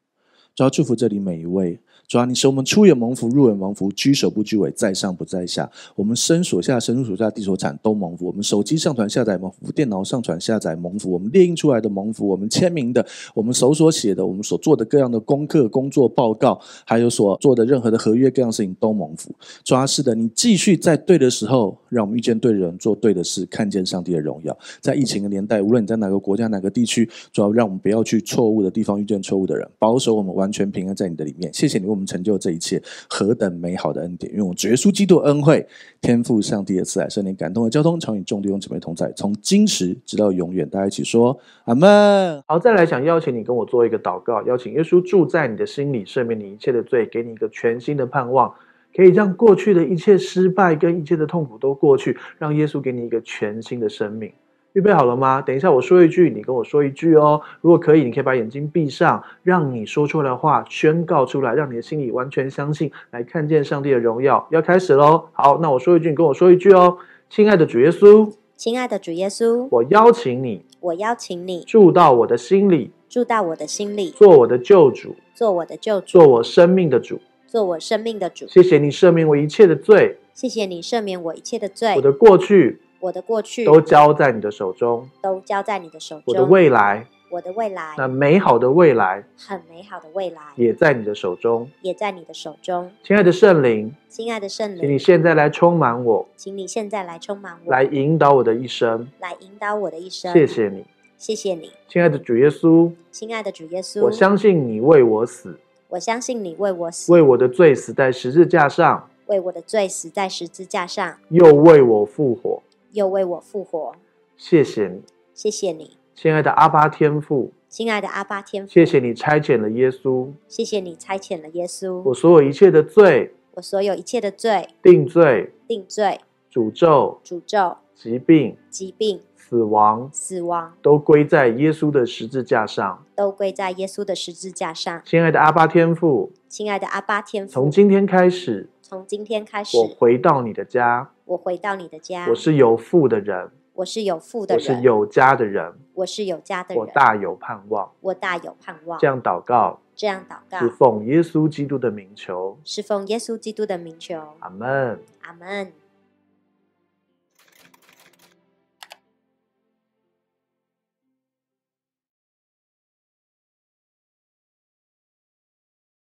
主要祝福这里每一位。主啊，你使我们出也蒙福，入也蒙福，居首不居尾，在上不在下。我们身所下身所下地所产都蒙福。我们手机上传下载蒙福，电脑上传下载蒙福，我们列印出来的蒙福，我们签名的，我们手所写的，我们所做的各样的功课、工作报告，还有所做的任何的合约，各样事情都蒙福。主啊，是的，你继续在对的时候。让我们遇见对的人，做对的事，看见上帝的荣耀。在疫情的年代，无论你在哪个国家、哪个地区，主要让我们不要去错误的地方，遇见错误的人。保守我们完全平安在你的里面。谢谢你为我们成就这一切，何等美好的恩典！愿我们绝基督恩惠，天赋上帝的慈爱，使你感动的交通，常与众弟兄姊妹同在。从今时直到永远，大家一起说阿门。好，再来想邀请你跟我做一个祷告，邀请耶稣住在你的心里，赦免你一切的罪，给你一个全新的盼望。可以让过去的一切失败跟一切的痛苦都过去，让耶稣给你一个全新的生命。预备好了吗？等一下我说一句，你跟我说一句哦。如果可以，你可以把眼睛闭上，让你说出来的话宣告出来，让你的心里完全相信，来看见上帝的荣耀。要开始喽！好，那我说一句，你跟我说一句哦。亲爱的主耶稣，亲爱的主耶稣，我邀请你，我邀请你住到我的心里，住到我的心里，做我的救主，做我的救主，做我生命的主。做我生命的主，谢谢你赦免我一切的罪，谢谢你赦免我一切的罪，我的过去，我的过去都交在你的手中，都交在你的手中，我的未来，我的未来，那美好的未来，很美好的未来也在你的手中，也在你的手中，亲爱的圣灵，亲爱的圣灵，请你现在来充满我，请你现在来充满我，来引导我的一生，来引导我的一生，谢谢你，谢谢你，亲爱的主耶稣，亲爱的主耶稣，我相信你为我死。我相信你为我死，为我的罪死在十字架上，为我的罪死在十字架上，又为我复活，又为我复活。谢谢你，谢谢你，亲爱的阿巴天父，亲爱的阿巴天父，谢谢你差遣了耶稣，谢谢你差遣了耶稣。我所有一切的罪，我所有一切的罪，定罪，定罪，诅咒，诅咒，疾病，疾病。死亡，死亡都归在耶稣的十字架上，都归在耶稣的十字架上。亲爱的阿巴天父，亲爱的阿巴天父，从今天开始，从今天开始，我回到你的家，我回到你的家。我是有父的人，我是有父的人，我是有家的人，我是有家的人。我大有盼望，我大有盼望。这样祷告，这样祷告，是奉耶稣基督的名求，是奉耶稣基督的名求。阿门，阿门。